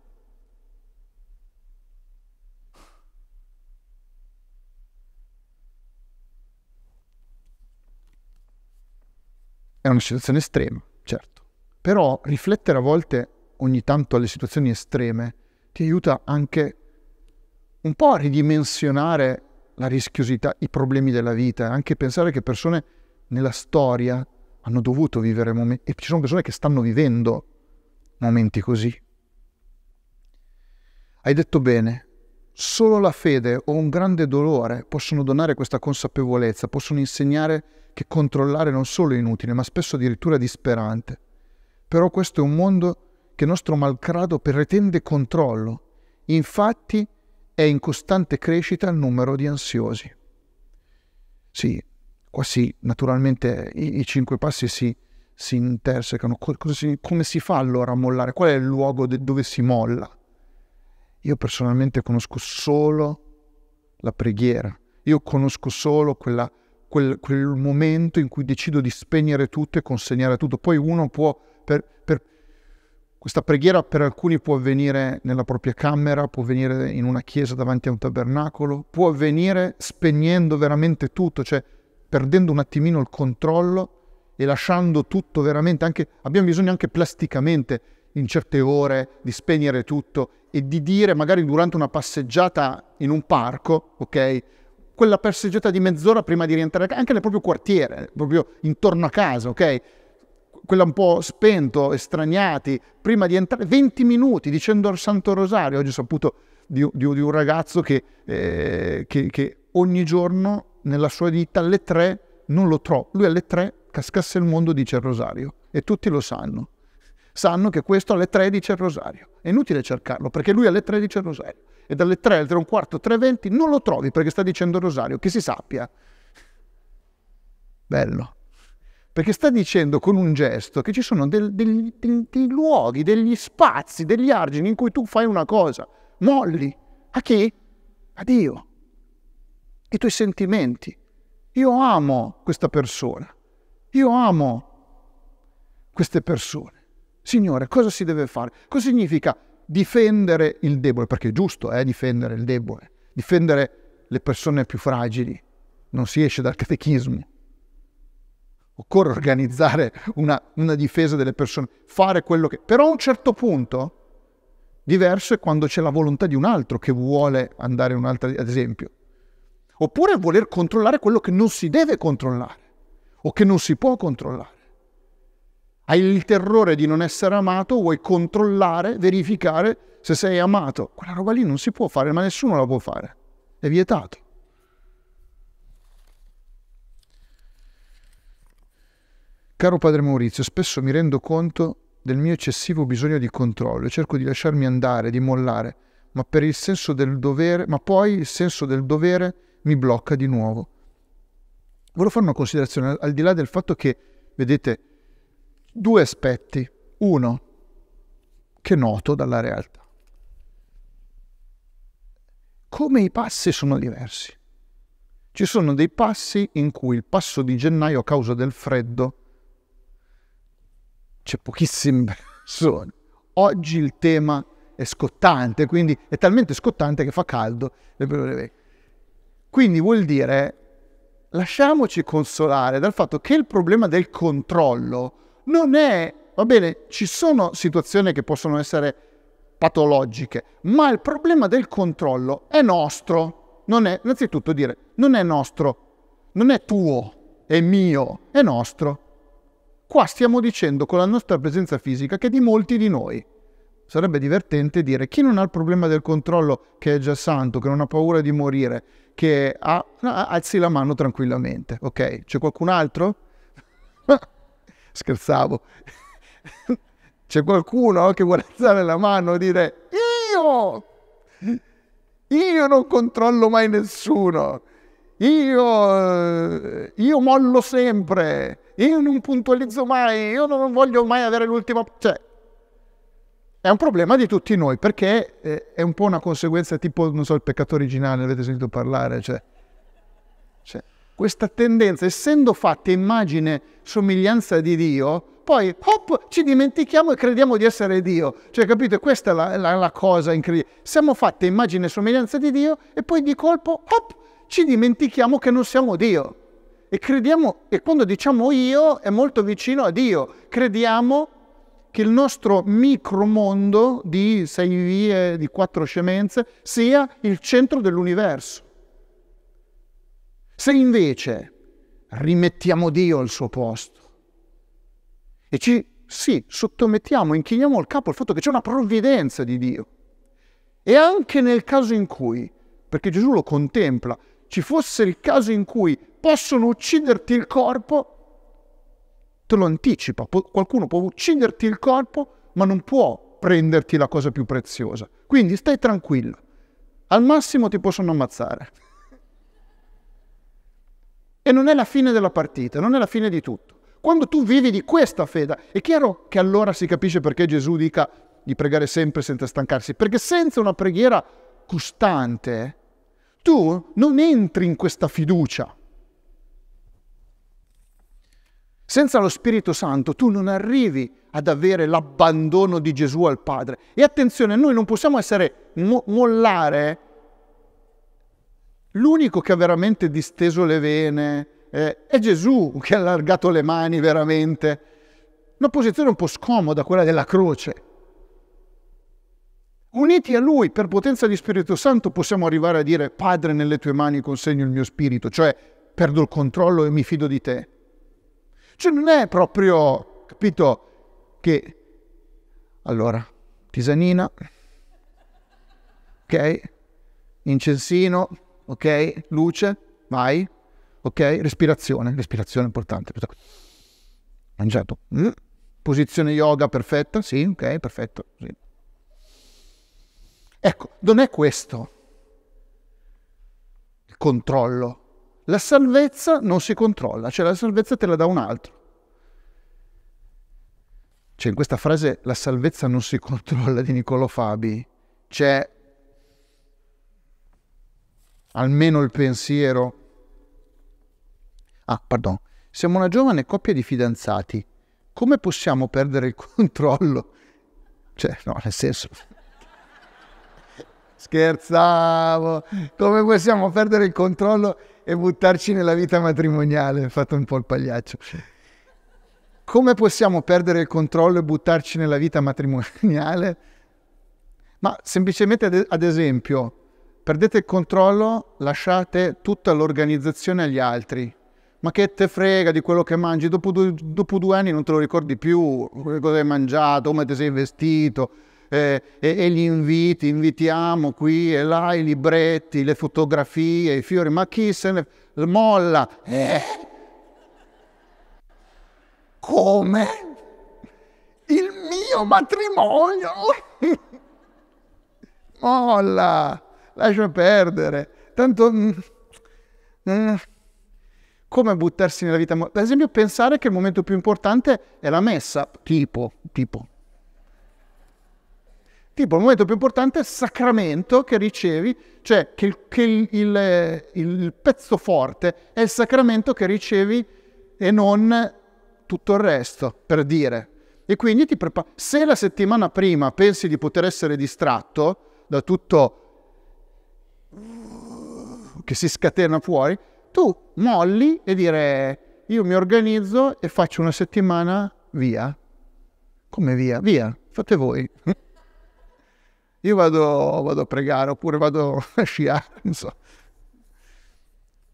Speaker 1: È una situazione estrema, certo. Però riflettere a volte ogni tanto alle situazioni estreme ti aiuta anche un po' a ridimensionare la rischiosità, i problemi della vita, anche pensare che persone nella storia hanno dovuto vivere momenti, e ci sono persone che stanno vivendo momenti così. Hai detto bene, Solo la fede o un grande dolore possono donare questa consapevolezza, possono insegnare che controllare non solo è inutile, ma spesso addirittura disperante. Però questo è un mondo che nostro malgrado pretende controllo. Infatti è in costante crescita il numero di ansiosi. Sì, qua sì, naturalmente i, i cinque passi si, si intersecano. Co- si, come si fa allora a mollare? Qual è il luogo de- dove si molla? Io personalmente conosco solo la preghiera, io conosco solo quella, quel, quel, momento in cui decido di spegnere tutto e consegnare tutto. Poi uno può, per, per, questa preghiera per alcuni può avvenire nella propria camera, può avvenire in una chiesa davanti a un tabernacolo, può avvenire spegnendo veramente tutto, cioè perdendo un attimino il controllo e lasciando tutto veramente, anche, abbiamo bisogno anche plasticamente in certe ore, di spegnere tutto e di dire magari durante una passeggiata in un parco, ok? Quella passeggiata di mezz'ora prima di rientrare a casa, anche nel proprio quartiere, proprio intorno a casa, ok? Quella un po' spento, estraniati, prima di entrare, 20 minuti dicendo al Santo Rosario. Oggi ho saputo di, di, di un ragazzo che, eh, che, che ogni giorno nella sua vita alle tre non lo trovo. Lui alle tre cascasse il mondo dice il Rosario e tutti lo sanno sanno che questo alle 13 è il rosario. È inutile cercarlo perché lui alle 13 è il rosario. E dalle 3 alle 3 un quarto, 3.20 non lo trovi perché sta dicendo il rosario, che si sappia. Bello. Perché sta dicendo con un gesto che ci sono del, del, del, dei luoghi, degli spazi, degli argini in cui tu fai una cosa, molli. A chi? A Dio. I tuoi sentimenti. Io amo questa persona. Io amo queste persone. Signore, cosa si deve fare? Cosa significa difendere il debole? Perché è giusto eh, difendere il debole, difendere le persone più fragili. Non si esce dal catechismo. Occorre organizzare una, una difesa delle persone, fare quello che... Però a un certo punto, diverso è quando c'è la volontà di un altro che vuole andare in un'altra, ad esempio. Oppure voler controllare quello che non si deve controllare o che non si può controllare. Hai il terrore di non essere amato, vuoi controllare, verificare se sei amato. Quella roba lì non si può fare, ma nessuno la può fare. È vietato. Caro padre Maurizio, spesso mi rendo conto del mio eccessivo bisogno di controllo e cerco di lasciarmi andare, di mollare, ma per il senso del dovere, ma poi il senso del dovere mi blocca di nuovo. Volevo fare una considerazione, al di là del fatto che, vedete, due aspetti. Uno, che noto dalla realtà. Come i passi sono diversi. Ci sono dei passi in cui il passo di gennaio a causa del freddo c'è pochissime persone. Oggi il tema è scottante, quindi è talmente scottante che fa caldo. Quindi vuol dire lasciamoci consolare dal fatto che il problema del controllo non è, va bene, ci sono situazioni che possono essere patologiche, ma il problema del controllo è nostro, non è, innanzitutto dire, non è nostro, non è tuo, è mio, è nostro. Qua stiamo dicendo con la nostra presenza fisica che di molti di noi. Sarebbe divertente dire chi non ha il problema del controllo, che è già santo, che non ha paura di morire, che ha, alzi la mano tranquillamente, ok? C'è qualcun altro? scherzavo. C'è qualcuno che vuole alzare la mano e dire io, io non controllo mai nessuno, io, eh, io mollo sempre, io non puntualizzo mai, io non voglio mai avere l'ultima... Cioè, è un problema di tutti noi perché eh, è un po' una conseguenza tipo, non so, il peccato originale, avete sentito parlare, cioè, cioè questa tendenza, essendo fatta immagine e somiglianza di Dio, poi hop, ci dimentichiamo e crediamo di essere Dio. Cioè, capite, questa è la, la, la cosa incredibile. Siamo fatti immagine e somiglianza di Dio e poi di colpo, hop, ci dimentichiamo che non siamo Dio. E crediamo, e quando diciamo io è molto vicino a Dio, crediamo che il nostro micromondo di sei vie, di quattro scemenze, sia il centro dell'universo. Se invece rimettiamo Dio al suo posto e ci sì, sottomettiamo, inchiniamo il capo al fatto che c'è una provvidenza di Dio. E anche nel caso in cui, perché Gesù lo contempla, ci fosse il caso in cui possono ucciderti il corpo, te lo anticipa, po- qualcuno può ucciderti il corpo, ma non può prenderti la cosa più preziosa. Quindi stai tranquillo, al massimo ti possono ammazzare. E non è la fine della partita, non è la fine di tutto. Quando tu vivi di questa fede, è chiaro che allora si capisce perché Gesù dica di pregare sempre senza stancarsi, perché senza una preghiera costante tu non entri in questa fiducia. Senza lo Spirito Santo tu non arrivi ad avere l'abbandono di Gesù al Padre. E attenzione, noi non possiamo essere mo- mollare L'unico che ha veramente disteso le vene eh, è Gesù che ha allargato le mani veramente. Una posizione un po' scomoda, quella della croce. Uniti a Lui per potenza di Spirito Santo possiamo arrivare a dire Padre nelle tue mani consegno il mio spirito, cioè perdo il controllo e mi fido di te. Cioè non è proprio, capito, che... Allora, tisanina, ok, incensino, ok? Luce, vai, ok? Respirazione, respirazione è importante. Mangiato. Mm. Posizione yoga perfetta, sì, ok, perfetto. Sì. Ecco, non è questo il controllo. La salvezza non si controlla, cioè la salvezza te la dà un altro. Cioè in questa frase la salvezza non si controlla di Niccolo Fabi c'è almeno il pensiero. Ah, pardon. Siamo una giovane coppia di fidanzati. Come possiamo perdere il controllo? Cioè, no, nel senso... Scherzavo. Come possiamo perdere il controllo e buttarci nella vita matrimoniale? Ho fatto un po' il pagliaccio. Come possiamo perdere il controllo e buttarci nella vita matrimoniale? Ma semplicemente, ad esempio, Perdete il controllo, lasciate tutta l'organizzazione agli altri. Ma che te frega di quello che mangi? Dopo due, dopo due anni non te lo ricordi più eh, cosa hai mangiato, come ti sei vestito, eh, e, e, gli inviti, invitiamo qui e là i libretti, le fotografie, i fiori, ma chi se ne molla? Eh. Come? Il mio matrimonio? molla! lascia perdere. Tanto... Mm, mm, come buttarsi nella vita? Ad esempio pensare che il momento più importante è la messa, tipo, tipo. Tipo, il momento più importante è il sacramento che ricevi, cioè che, il, che il, il, il pezzo forte è il sacramento che ricevi e non tutto il resto, per dire. E quindi ti prepari. Se la settimana prima pensi di poter essere distratto da tutto che si scatena fuori, tu molli e dire io mi organizzo e faccio una settimana via. Come via? Via, fate voi. Io vado, vado a pregare oppure vado a sciare, non so.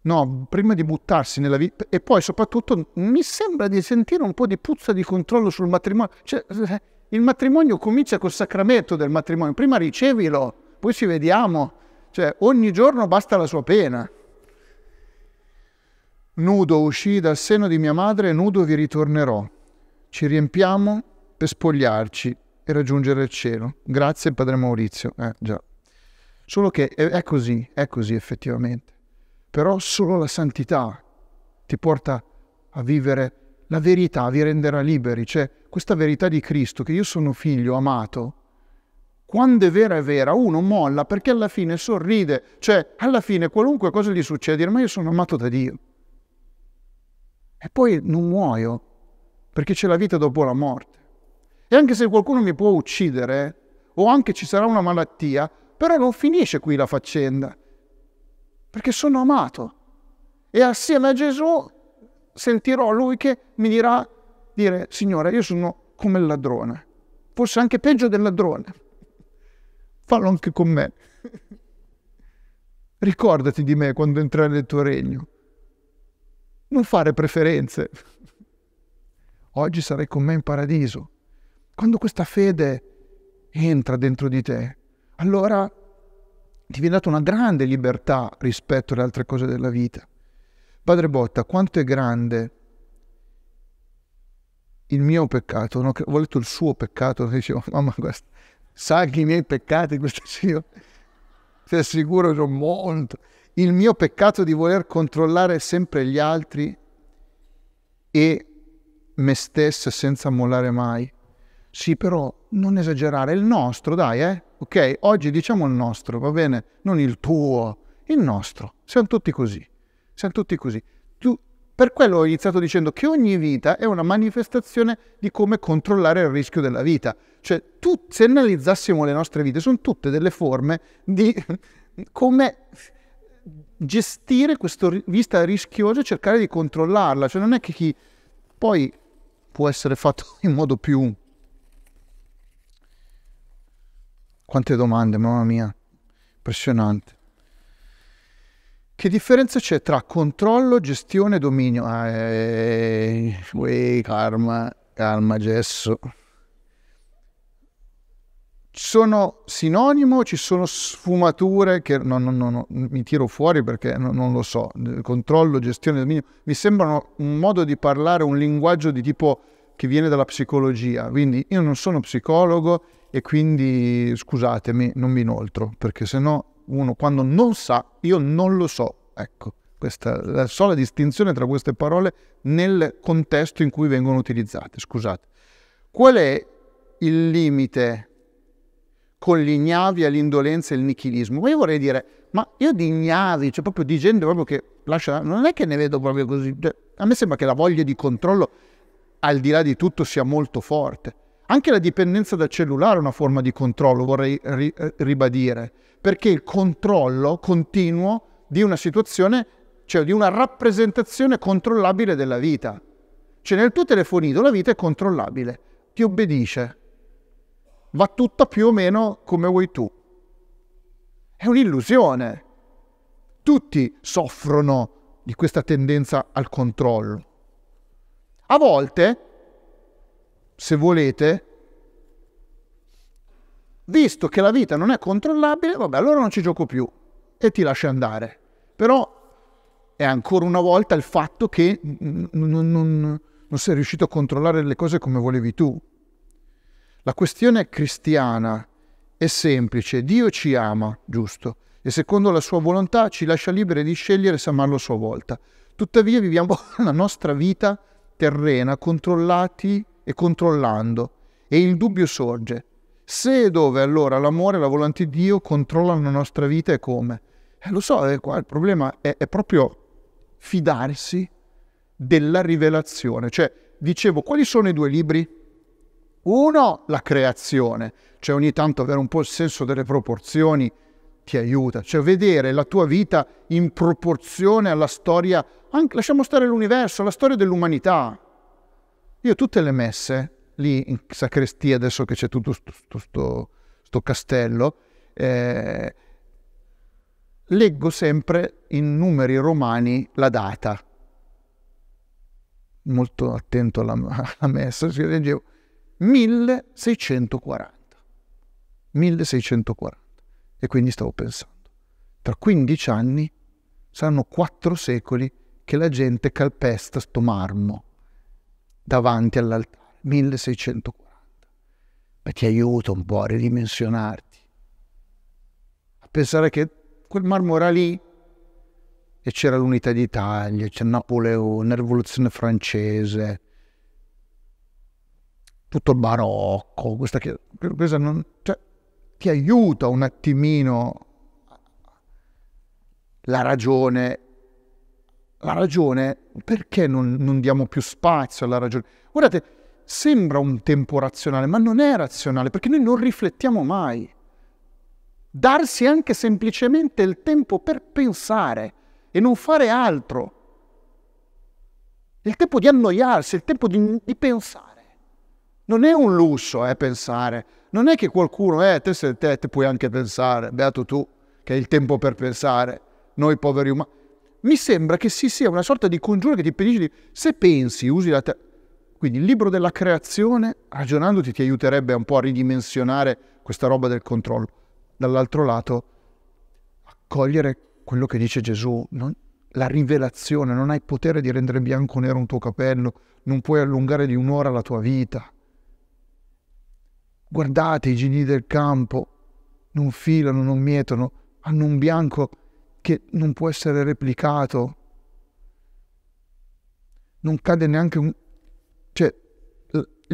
Speaker 1: No, prima di buttarsi nella vita. E poi soprattutto mi sembra di sentire un po' di puzza di controllo sul matrimonio. Cioè, eh, il matrimonio comincia col sacramento del matrimonio. Prima ricevilo, poi ci vediamo. Cioè, ogni giorno basta la sua pena. Nudo uscii dal seno di mia madre e nudo vi ritornerò. Ci riempiamo per spogliarci e raggiungere il cielo. Grazie Padre Maurizio. Eh, già. Solo che è così, è così effettivamente. Però solo la santità ti porta a vivere la verità, vi renderà liberi. Cioè, questa verità di Cristo, che io sono figlio amato, quando è vera è vera, uno molla perché alla fine sorride, cioè alla fine qualunque cosa gli succede, ma io sono amato da Dio. E poi non muoio, perché c'è la vita dopo la morte. E anche se qualcuno mi può uccidere, o anche ci sarà una malattia, però non finisce qui la faccenda, perché sono amato. E assieme a Gesù sentirò lui che mi dirà, dire, Signore, io sono come il ladrone, forse anche peggio del ladrone fallo anche con me. Ricordati di me quando entrerai nel tuo regno. Non fare preferenze. Oggi sarai con me in paradiso. Quando questa fede entra dentro di te, allora ti viene data una grande libertà rispetto alle altre cose della vita. Padre Botta, quanto è grande il mio peccato, ho letto il suo peccato, dicevo, mamma, questo saghi i miei peccati, questo Signore, ti assicuro sono molto. Il mio peccato di voler controllare sempre gli altri e me stesso senza mollare mai. Sì, però non esagerare, il nostro, dai, eh? Ok, oggi diciamo il nostro, va bene? Non il tuo, il nostro. Siamo tutti così, siamo tutti così. Per quello ho iniziato dicendo che ogni vita è una manifestazione di come controllare il rischio della vita. Cioè, tu, se analizzassimo le nostre vite, sono tutte delle forme di come gestire questa vista rischiosa e cercare di controllarla. Cioè, non è che chi poi può essere fatto in modo più... Quante domande, mamma mia, impressionante. Che differenza c'è tra controllo, gestione e dominio? Ah, eh, eh, karma, karma, gesso. Sono sinonimo? Ci sono sfumature che no, no, no, no mi tiro fuori perché no, non lo so. Controllo, gestione, dominio mi sembrano un modo di parlare, un linguaggio di tipo che viene dalla psicologia. Quindi io non sono psicologo e quindi scusatemi, non mi inoltro perché sennò uno quando non sa, io non lo so. Ecco, questa, è la sola distinzione tra queste parole nel contesto in cui vengono utilizzate. Scusate. Qual è il limite con l'ignavia, l'indolenza e il nichilismo? Ma io vorrei dire, ma io di ignavi, cioè proprio di gente proprio che lascia, non è che ne vedo proprio così. Cioè, a me sembra che la voglia di controllo, al di là di tutto, sia molto forte. Anche la dipendenza dal cellulare è una forma di controllo, vorrei ri- eh, ribadire, perché il controllo continuo di una situazione, cioè di una rappresentazione controllabile della vita. Cioè nel tuo telefonino la vita è controllabile, ti obbedisce, va tutta più o meno come vuoi tu. È un'illusione. Tutti soffrono di questa tendenza al controllo. A volte se volete, visto che la vita non è controllabile, vabbè, allora non ci gioco più e ti lasci andare. Però è ancora una volta il fatto che non, non, non sei riuscito a controllare le cose come volevi tu. La questione cristiana è semplice, Dio ci ama, giusto, e secondo la sua volontà ci lascia liberi di scegliere se amarlo a sua volta. Tuttavia viviamo la nostra vita terrena controllati e controllando. E il dubbio sorge. Se e dove allora l'amore e la volontà di Dio controllano la nostra vita e come? Eh, lo so, eh, qua il problema è, è proprio fidarsi della rivelazione. Cioè, dicevo, quali sono i due libri? Uno, la creazione, cioè ogni tanto avere un po' il senso delle proporzioni ti aiuta, cioè vedere la tua vita in proporzione alla storia, anche, lasciamo stare l'universo, la storia dell'umanità, io tutte le messe, lì in sacrestia, adesso che c'è tutto questo castello, eh, leggo sempre in numeri romani la data. Molto attento alla, alla messa, si leggevo 1640. 1640. E quindi stavo pensando, tra 15 anni saranno quattro secoli che la gente calpesta sto marmo davanti all'altare, 1640. Ma ti aiuta un po' a ridimensionarti, a pensare che quel marmo lì e c'era l'unità d'Italia, c'è Napoleone, la rivoluzione francese, tutto il barocco, questa, questa non, cioè, ti aiuta un attimino la ragione la ragione, perché non, non diamo più spazio alla ragione? Guardate, sembra un tempo razionale, ma non è razionale, perché noi non riflettiamo mai. Darsi anche semplicemente il tempo per pensare e non fare altro. Il tempo di annoiarsi, il tempo di, di pensare. Non è un lusso eh, pensare. Non è che qualcuno, eh, te, te, te puoi anche pensare, beato tu, che hai il tempo per pensare, noi poveri umani mi sembra che si sia una sorta di congiuro che ti impedisce di... se pensi, usi la te- Quindi il libro della creazione, ragionandoti, ti aiuterebbe un po' a ridimensionare questa roba del controllo. Dall'altro lato, accogliere quello che dice Gesù, non, la rivelazione, non hai potere di rendere bianco o nero un tuo capello, non puoi allungare di un'ora la tua vita. Guardate i gigli del campo, non filano, non mietono, hanno un bianco che non può essere replicato. Non cade neanche un... cioè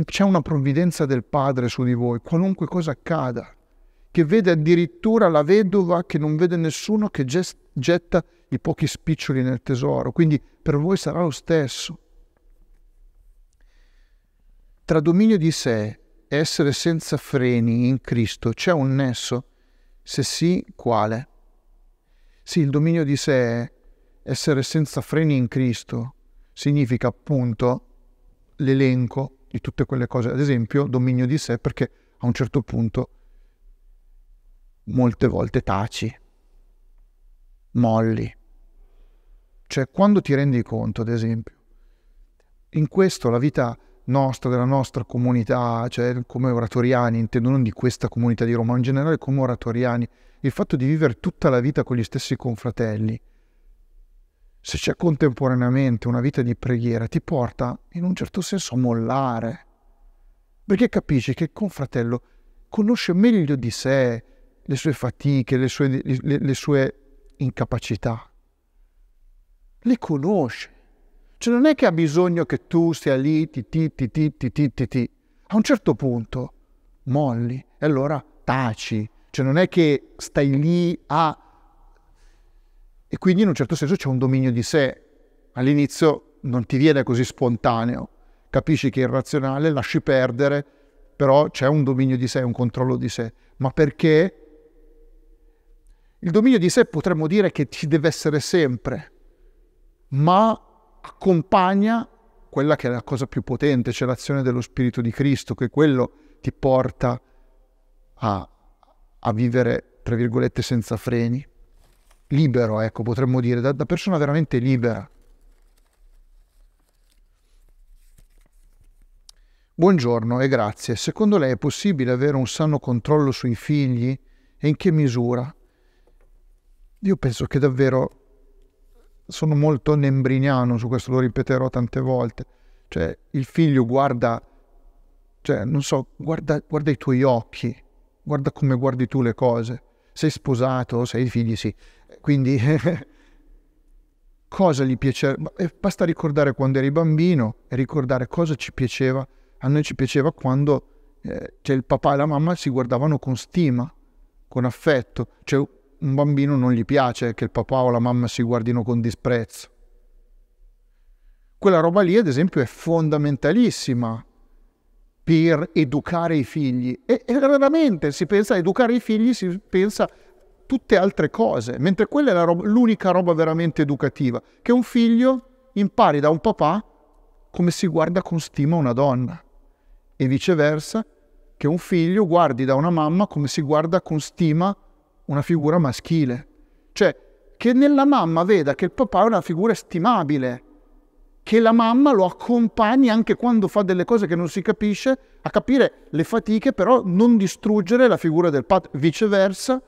Speaker 1: c'è una provvidenza del Padre su di voi, qualunque cosa accada, che vede addirittura la vedova che non vede nessuno che gest- getta i pochi spiccioli nel tesoro, quindi per voi sarà lo stesso. Tra dominio di sé e essere senza freni in Cristo c'è un nesso? Se sì, quale? Sì, il dominio di sé, essere senza freni in Cristo, significa appunto l'elenco di tutte quelle cose, ad esempio dominio di sé, perché a un certo punto molte volte taci, molli. Cioè quando ti rendi conto, ad esempio, in questo la vita nostra, della nostra comunità, cioè come oratoriani, intendo non di questa comunità di Roma, ma in generale come oratoriani, il fatto di vivere tutta la vita con gli stessi confratelli, se c'è contemporaneamente una vita di preghiera, ti porta in un certo senso a mollare, perché capisci che il confratello conosce meglio di sé le sue fatiche, le sue, le, le sue incapacità, le conosce cioè non è che ha bisogno che tu stia lì, ti ti ti ti ti ti ti ti. A un certo punto molli e allora taci. Cioè non è che stai lì a... E quindi in un certo senso c'è un dominio di sé. All'inizio non ti viene così spontaneo. Capisci che è irrazionale, lasci perdere, però c'è un dominio di sé, un controllo di sé. Ma perché? Il dominio di sé potremmo dire che ci deve essere sempre, ma accompagna quella che è la cosa più potente, cioè l'azione dello Spirito di Cristo, che quello ti porta a, a vivere, tra virgolette, senza freni. Libero, ecco, potremmo dire, da, da persona veramente libera. Buongiorno e grazie. Secondo lei è possibile avere un sano controllo sui figli e in che misura? Io penso che davvero sono molto nembriniano su questo, lo ripeterò tante volte. Cioè, il figlio guarda, cioè, non so, guarda, guarda i tuoi occhi, guarda come guardi tu le cose. Sei sposato, sei figli, sì. Quindi, cosa gli piaceva? Eh, basta ricordare quando eri bambino e ricordare cosa ci piaceva. A noi ci piaceva quando eh, cioè, il papà e la mamma si guardavano con stima, con affetto. Cioè, un bambino non gli piace che il papà o la mamma si guardino con disprezzo. Quella roba lì, ad esempio, è fondamentalissima per educare i figli. E, e raramente si pensa a educare i figli, si pensa a tutte altre cose, mentre quella è roba, l'unica roba veramente educativa, che un figlio impari da un papà come si guarda con stima una donna e viceversa che un figlio guardi da una mamma come si guarda con stima una figura maschile. Cioè, che nella mamma veda che il papà è una figura stimabile, che la mamma lo accompagni anche quando fa delle cose che non si capisce, a capire le fatiche, però non distruggere la figura del padre. Viceversa,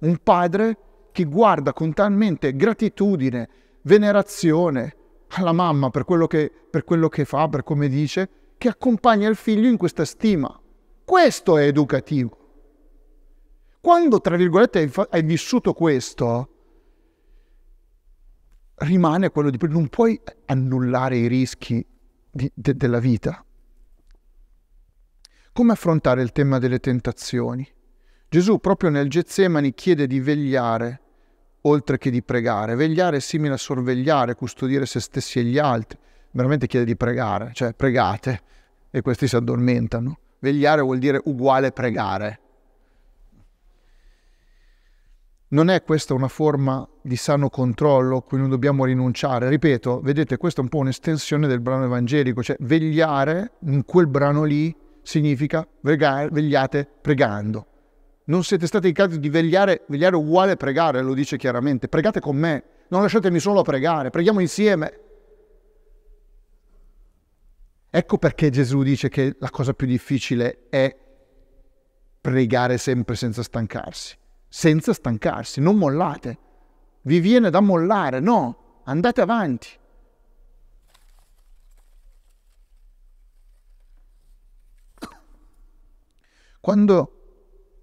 Speaker 1: un padre che guarda con talmente gratitudine, venerazione alla mamma per quello che, per quello che fa, per come dice, che accompagna il figlio in questa stima. Questo è educativo. Quando, tra virgolette, hai vissuto questo, rimane quello di prima. Non puoi annullare i rischi di, de, della vita. Come affrontare il tema delle tentazioni? Gesù proprio nel Getsemani chiede di vegliare oltre che di pregare. Vegliare è simile a sorvegliare, custodire se stessi e gli altri. Veramente chiede di pregare, cioè pregate e questi si addormentano. Vegliare vuol dire uguale pregare. Non è questa una forma di sano controllo a cui non dobbiamo rinunciare? Ripeto, vedete, questa è un po' un'estensione del brano evangelico, cioè vegliare in quel brano lì significa vegliate pregando. Non siete stati in grado di vegliare, vegliare uguale pregare, lo dice chiaramente. Pregate con me, non lasciatemi solo pregare, preghiamo insieme. Ecco perché Gesù dice che la cosa più difficile è pregare sempre senza stancarsi senza stancarsi, non mollate. Vi viene da mollare, no, andate avanti. Quando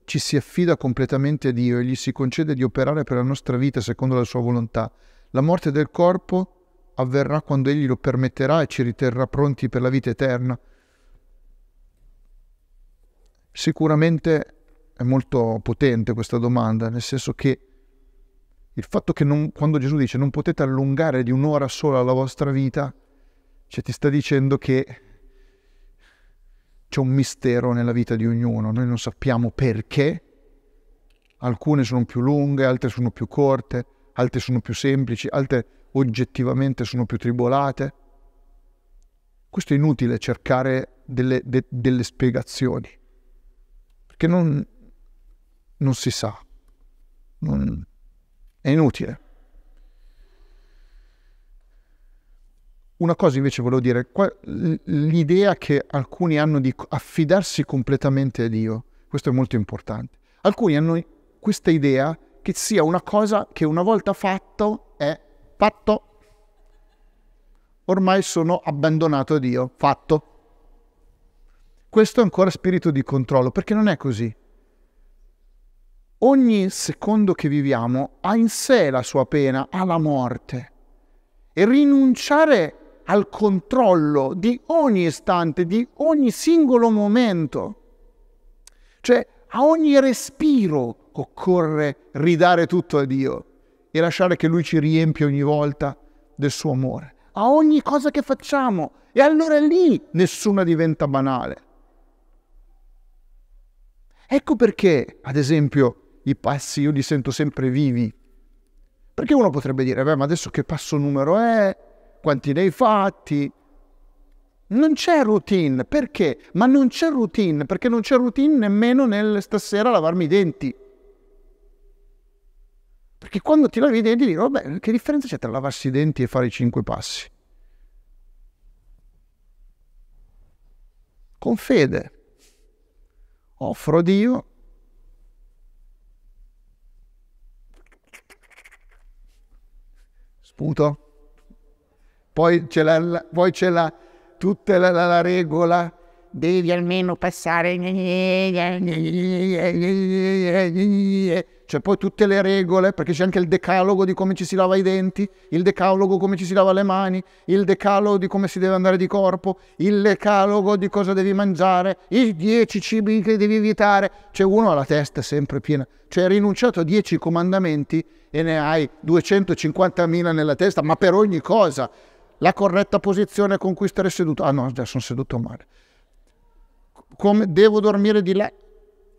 Speaker 1: ci si affida completamente a Dio e gli si concede di operare per la nostra vita secondo la sua volontà, la morte del corpo avverrà quando Egli lo permetterà e ci riterrà pronti per la vita eterna. Sicuramente è molto potente questa domanda, nel senso che il fatto che non, quando Gesù dice non potete allungare di un'ora sola la vostra vita, cioè ti sta dicendo che c'è un mistero nella vita di ognuno, noi non sappiamo perché, alcune sono più lunghe, altre sono più corte, altre sono più semplici, altre oggettivamente sono più tribolate. Questo è inutile cercare delle, de, delle spiegazioni, perché non, non si sa. Non... È inutile. Una cosa invece volevo dire, l'idea che alcuni hanno di affidarsi completamente a Dio, questo è molto importante. Alcuni hanno questa idea che sia una cosa che una volta fatto è fatto, ormai sono abbandonato a Dio, fatto. Questo è ancora spirito di controllo, perché non è così. Ogni secondo che viviamo ha in sé la sua pena, ha la morte. E rinunciare al controllo di ogni istante, di ogni singolo momento. Cioè, a ogni respiro occorre ridare tutto a Dio e lasciare che Lui ci riempie ogni volta del suo amore. A ogni cosa che facciamo. E allora lì nessuna diventa banale. Ecco perché, ad esempio, i passi io li sento sempre vivi. Perché uno potrebbe dire, beh, ma adesso che passo numero è? Quanti ne hai fatti? Non c'è routine, perché? Ma non c'è routine, perché non c'è routine nemmeno nel stasera lavarmi i denti. Perché quando ti lavi i denti dico, vabbè, che differenza c'è tra lavarsi i denti e fare i cinque passi? Con fede offro a Dio Punto. Poi c'è la, poi c'è la, tutta la, la, la regola devi almeno passare cioè poi tutte le regole perché c'è anche il decalogo di come ci si lava i denti il decalogo come ci si lava le mani il decalogo di come si deve andare di corpo il decalogo di cosa devi mangiare i dieci cibi che devi evitare cioè uno ha la testa sempre piena cioè ha rinunciato a dieci comandamenti e ne hai 250.000 nella testa, ma per ogni cosa. La corretta posizione con cui stare seduto. Ah no, già sono seduto male. Come devo dormire di là?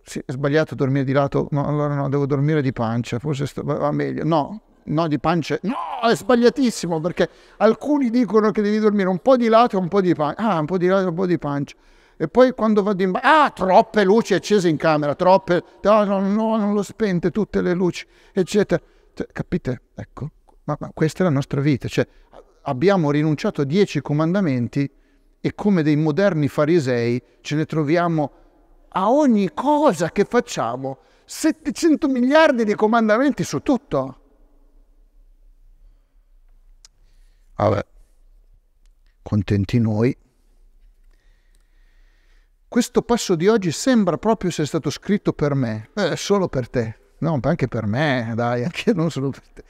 Speaker 1: Sì, è sbagliato dormire di lato. No, allora no, devo dormire di pancia, forse sto, va meglio. No, no, di pancia. No, è sbagliatissimo perché alcuni dicono che devi dormire un po' di lato e un po' di pancia. Ah, un po' di lato e un po' di pancia e poi quando vado in bagno, ah, troppe luci accese in camera, troppe, no, no, no, non l'ho spente tutte le luci, eccetera. Cioè, capite? Ecco, ma, ma, questa è la nostra vita. Cioè, abbiamo rinunciato a dieci comandamenti e come dei moderni farisei ce ne troviamo a ogni cosa che facciamo 700 miliardi di comandamenti su tutto. Vabbè, contenti noi. Questo passo di oggi sembra proprio sia stato scritto per me, eh, solo per te. No, anche per me, dai, anche non solo per te.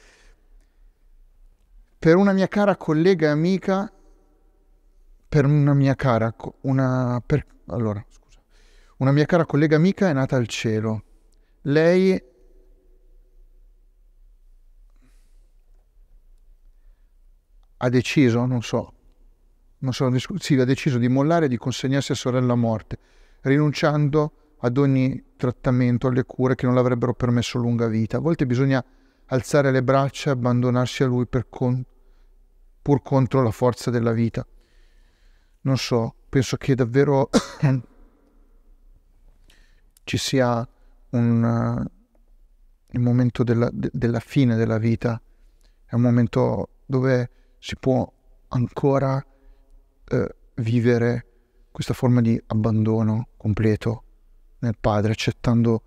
Speaker 1: Per una mia cara collega e amica, per una mia cara, una, per, allora, scusa, una mia cara collega amica è nata al cielo. Lei ha deciso, non so, non so, sì, ha deciso di mollare e di consegnarsi a sorella a morte, rinunciando a ad ogni trattamento, alle cure che non l'avrebbero permesso lunga vita. A volte bisogna alzare le braccia e abbandonarsi a lui con... pur contro la forza della vita. Non so, penso che davvero ci sia un, uh, il momento della, de, della fine della vita, è un momento dove si può ancora uh, vivere questa forma di abbandono completo nel Padre, accettando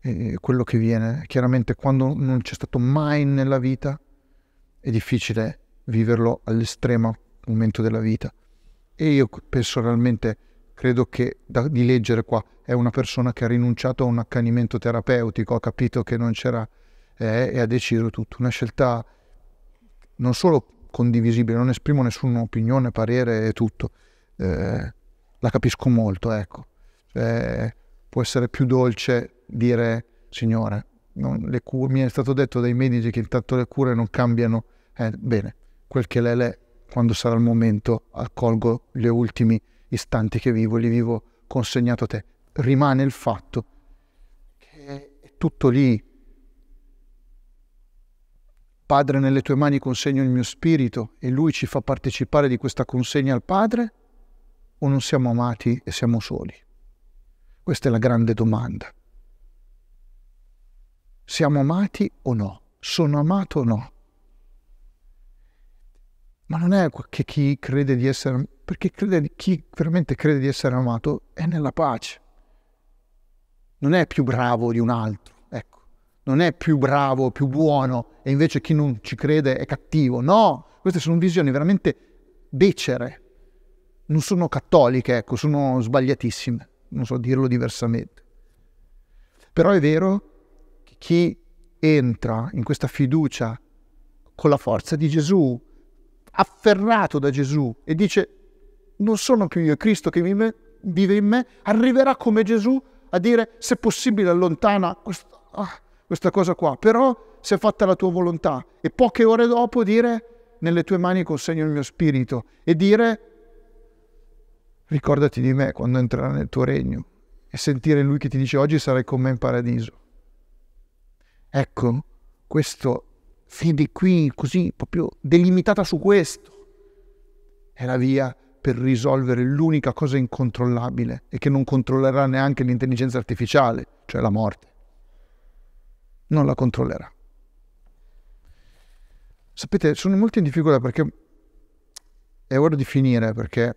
Speaker 1: eh, quello che viene. Chiaramente quando non c'è stato mai nella vita è difficile viverlo all'estremo momento della vita. E io personalmente credo che da, di leggere qua è una persona che ha rinunciato a un accanimento terapeutico, ha capito che non c'era eh, e ha deciso tutto. Una scelta non solo condivisibile, non esprimo nessuna opinione, parere e tutto. Eh, la capisco molto, ecco. Eh, può essere più dolce dire signore, non, cure, mi è stato detto dai medici che intanto le cure non cambiano, eh, bene, quel che l'ele quando sarà il momento accolgo gli ultimi istanti che vivo, li vivo consegnato a te. Rimane il fatto che è tutto lì. Padre, nelle tue mani consegno il mio spirito e lui ci fa partecipare di questa consegna al Padre o non siamo amati e siamo soli? Questa è la grande domanda. Siamo amati o no? Sono amato o no? Ma non è che chi crede di essere, perché crede, chi veramente crede di essere amato è nella pace. Non è più bravo di un altro, ecco. Non è più bravo, più buono, e invece chi non ci crede è cattivo. No, queste sono visioni veramente becere. Non sono cattoliche, ecco, sono sbagliatissime non so dirlo diversamente. Però è vero che chi entra in questa fiducia con la forza di Gesù, afferrato da Gesù e dice non sono più io, Cristo che vive in me, arriverà come Gesù a dire se possibile allontana questa, ah, questa cosa qua, però sia fatta la tua volontà e poche ore dopo dire nelle tue mani consegno il mio spirito e dire Ricordati di me quando entrerà nel tuo regno e sentire lui che ti dice oggi sarai con me in paradiso. Ecco, questo fede qui, così proprio delimitata su questo, è la via per risolvere l'unica cosa incontrollabile e che non controllerà neanche l'intelligenza artificiale, cioè la morte. Non la controllerà. Sapete, sono molto in difficoltà perché è ora di finire perché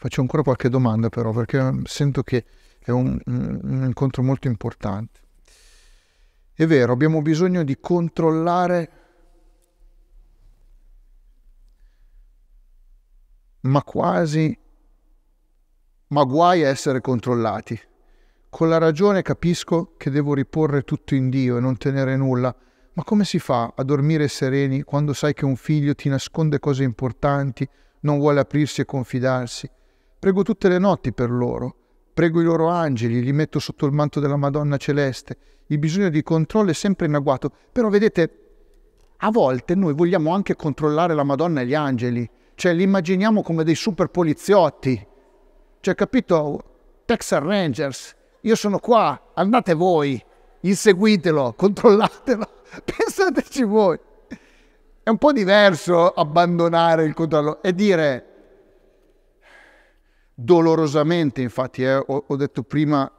Speaker 1: Faccio ancora qualche domanda però perché sento che è un, un incontro molto importante. È vero, abbiamo bisogno di controllare, ma quasi, ma guai a essere controllati. Con la ragione capisco che devo riporre tutto in Dio e non tenere nulla, ma come si fa a dormire sereni quando sai che un figlio ti nasconde cose importanti, non vuole aprirsi e confidarsi? Prego tutte le notti per loro, prego i loro angeli, li metto sotto il manto della Madonna Celeste. Il bisogno di controllo è sempre in agguato. Però vedete, a volte noi vogliamo anche controllare la Madonna e gli angeli, cioè li immaginiamo come dei super poliziotti. Cioè, capito? Texas Rangers, io sono qua, andate voi, inseguitelo, controllatelo, pensateci voi. È un po' diverso abbandonare il controllo e dire dolorosamente, infatti eh, ho, ho detto prima,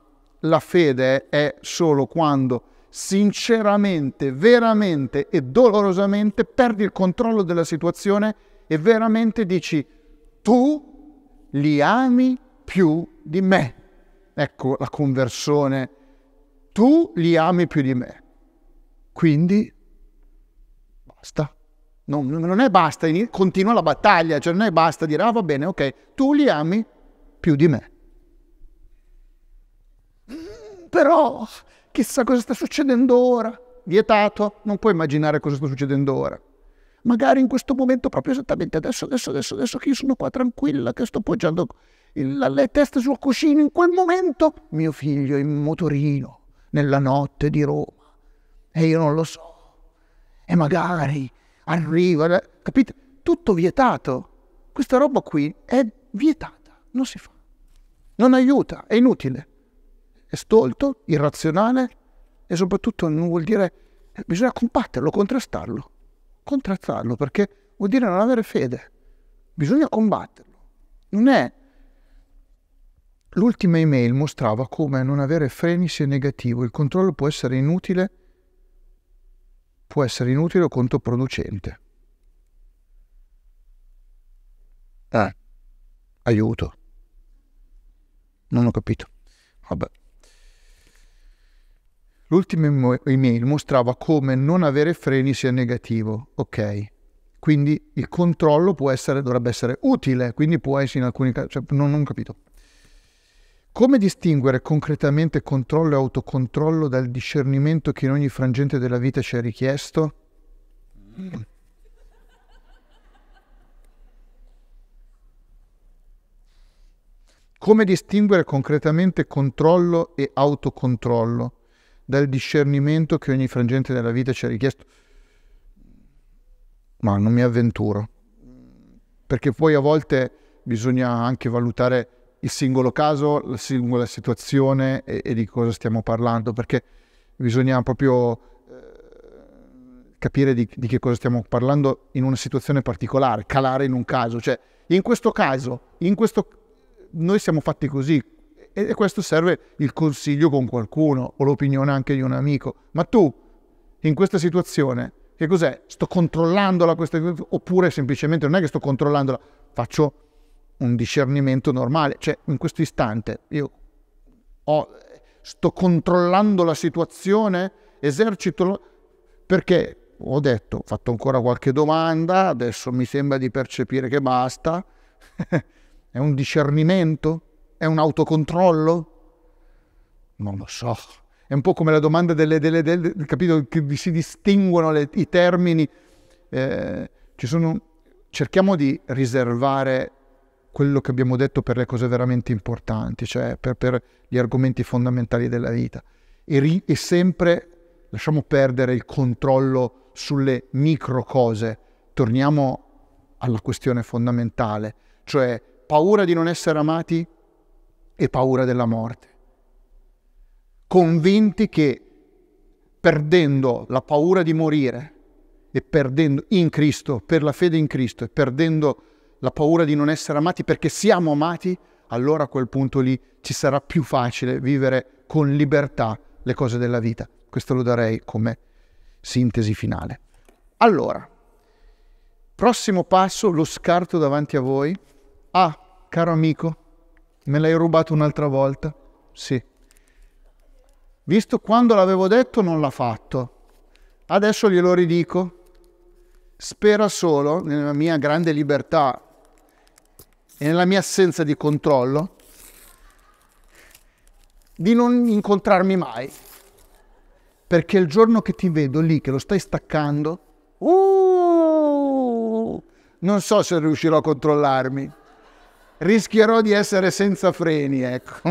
Speaker 1: la fede è solo quando sinceramente, veramente e dolorosamente perdi il controllo della situazione e veramente dici tu li ami più di me. Ecco la conversione. Tu li ami più di me. Quindi basta. Non, non è basta, continua la battaglia, cioè non è basta dire ah va bene, ok, tu li ami più di me. Però chissà cosa sta succedendo ora. Vietato, non puoi immaginare cosa sta succedendo ora. Magari in questo momento, proprio esattamente adesso, adesso, adesso, adesso che io sono qua tranquilla, che sto poggiando la, la testa sul cuscino, in quel momento mio figlio in motorino, nella notte di Roma. E io non lo so. E magari arriva, capite? Tutto vietato. Questa roba qui è vietata. Non si fa. Non aiuta, è inutile. È stolto, irrazionale e soprattutto non vuol dire... Eh, bisogna combatterlo, contrastarlo. Contrastarlo perché vuol dire non avere fede. Bisogna combatterlo. Non è... L'ultima email mostrava come non avere freni sia negativo. Il controllo può essere inutile, può essere inutile o controproducente. Eh, aiuto. Non ho capito. Vabbè. L'ultima email mostrava come non avere freni sia negativo. Ok. Quindi il controllo essere, dovrebbe essere utile, quindi può essere in alcuni casi... Cioè, non, non ho capito. Come distinguere concretamente controllo e autocontrollo dal discernimento che in ogni frangente della vita ci è richiesto? Mm. Come distinguere concretamente controllo e autocontrollo dal discernimento che ogni frangente della vita ci ha richiesto? Ma non mi avventuro, perché poi a volte bisogna anche valutare il singolo caso, la singola situazione e, e di cosa stiamo parlando, perché bisogna proprio eh, capire di, di, che cosa stiamo parlando in una situazione particolare, calare in un caso. Cioè, in questo caso, in questo noi siamo fatti così e questo serve il consiglio con qualcuno o l'opinione anche di un amico. Ma tu, in questa situazione, che cos'è? Sto controllandola questa oppure semplicemente non è che sto controllandola, faccio un discernimento normale, cioè in questo istante io ho, sto controllando la situazione, esercito perché ho detto, ho fatto ancora qualche domanda, adesso mi sembra di percepire che basta. È un discernimento? È un autocontrollo? Non lo so. È un po' come la domanda delle, delle, delle capito, che si distinguono le, i termini. Eh, sono, cerchiamo di riservare quello che abbiamo detto per le cose veramente importanti, cioè per, per gli argomenti fondamentali della vita. E, ri, e sempre lasciamo perdere il controllo sulle micro cose, torniamo alla questione fondamentale, cioè paura di non essere amati e paura della morte. Convinti che perdendo la paura di morire e perdendo in Cristo, per la fede in Cristo e perdendo la paura di non essere amati perché siamo amati, allora a quel punto lì ci sarà più facile vivere con libertà le cose della vita. Questo lo darei come sintesi finale. Allora, prossimo passo, lo scarto davanti a voi. Ah, caro amico, me l'hai rubato un'altra volta? Sì. Visto quando l'avevo detto non l'ha fatto. Adesso glielo ridico. Spera solo, nella mia grande libertà e nella mia assenza di controllo, di non incontrarmi mai. Perché il giorno che ti vedo lì, che lo stai staccando, uh, non so se riuscirò a controllarmi rischierò di essere senza freni, ecco.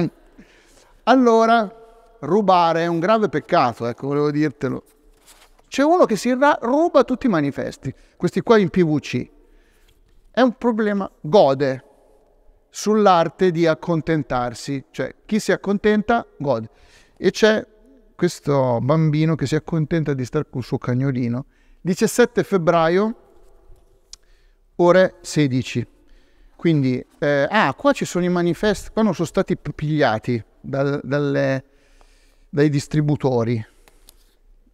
Speaker 1: Allora, rubare è un grave peccato, ecco, volevo dirtelo. C'è uno che si ruba tutti i manifesti, questi qua in PVC. È un problema, gode sull'arte di accontentarsi, cioè chi si accontenta gode. E c'è questo bambino che si accontenta di stare con il suo cagnolino. 17 febbraio, ore 16. Quindi, eh, ah, qua ci sono i manifesti, qua non sono stati pigliati dal, dalle, dai distributori.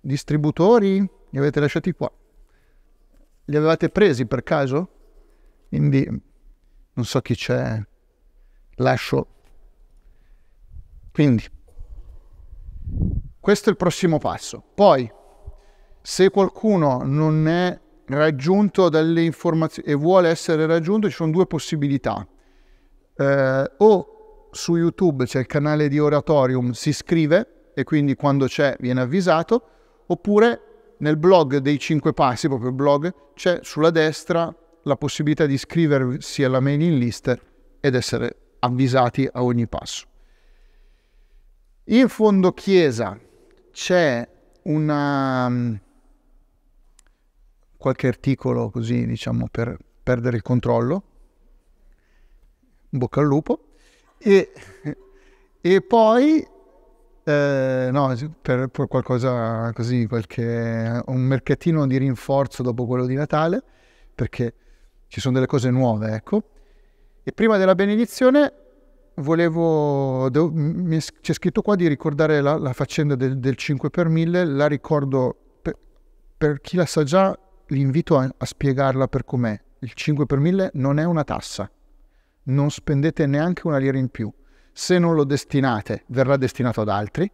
Speaker 1: Distributori li avete lasciati qua. Li avevate presi per caso? Quindi, non so chi c'è, lascio. Quindi, questo è il prossimo passo. Poi, se qualcuno non è raggiunto dalle informazioni e vuole essere raggiunto, ci sono due possibilità. Eh, o su YouTube c'è il canale di Oratorium, si iscrive e quindi quando c'è viene avvisato, oppure nel blog dei 5 passi, proprio il blog, c'è sulla destra la possibilità di iscriversi alla mailing list ed essere avvisati a ogni passo. In fondo chiesa c'è una qualche articolo così, diciamo, per perdere il controllo. Bocca al lupo. E, e poi, eh, no, per, per, qualcosa così, qualche, un mercatino di rinforzo dopo quello di Natale, perché ci sono delle cose nuove, ecco. E prima della benedizione volevo, devo, mi, c'è scritto qua di ricordare la, la faccenda del, del, 5 per 1000, la ricordo per, per chi la sa già, l'invito a, a spiegarla per com'è. Il 5 per 1000 non è una tassa, non spendete neanche una lira in più. Se non lo destinate, verrà destinato ad altri.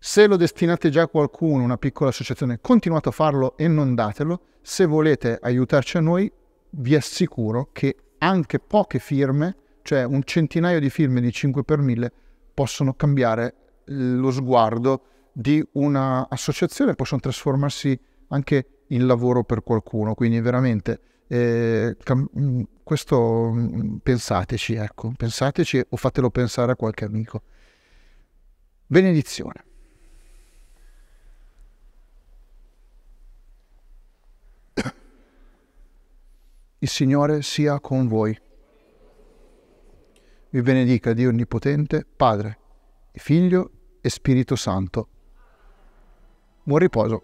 Speaker 1: Se lo destinate già a qualcuno, una piccola associazione, continuate a farlo e non datelo. Se volete aiutarci a noi, vi assicuro che anche poche firme, cioè un centinaio di firme di 5 per 1000, possono cambiare lo sguardo di un'associazione, possono trasformarsi anche il lavoro per qualcuno. Quindi veramente eh, cam- mm, questo mm, pensateci, ecco, pensateci o fatelo pensare a qualche amico. Benedizione. Il Signore sia con voi. Vi benedica Dio Onnipotente, Padre, Figlio e Spirito Santo. Buon riposo.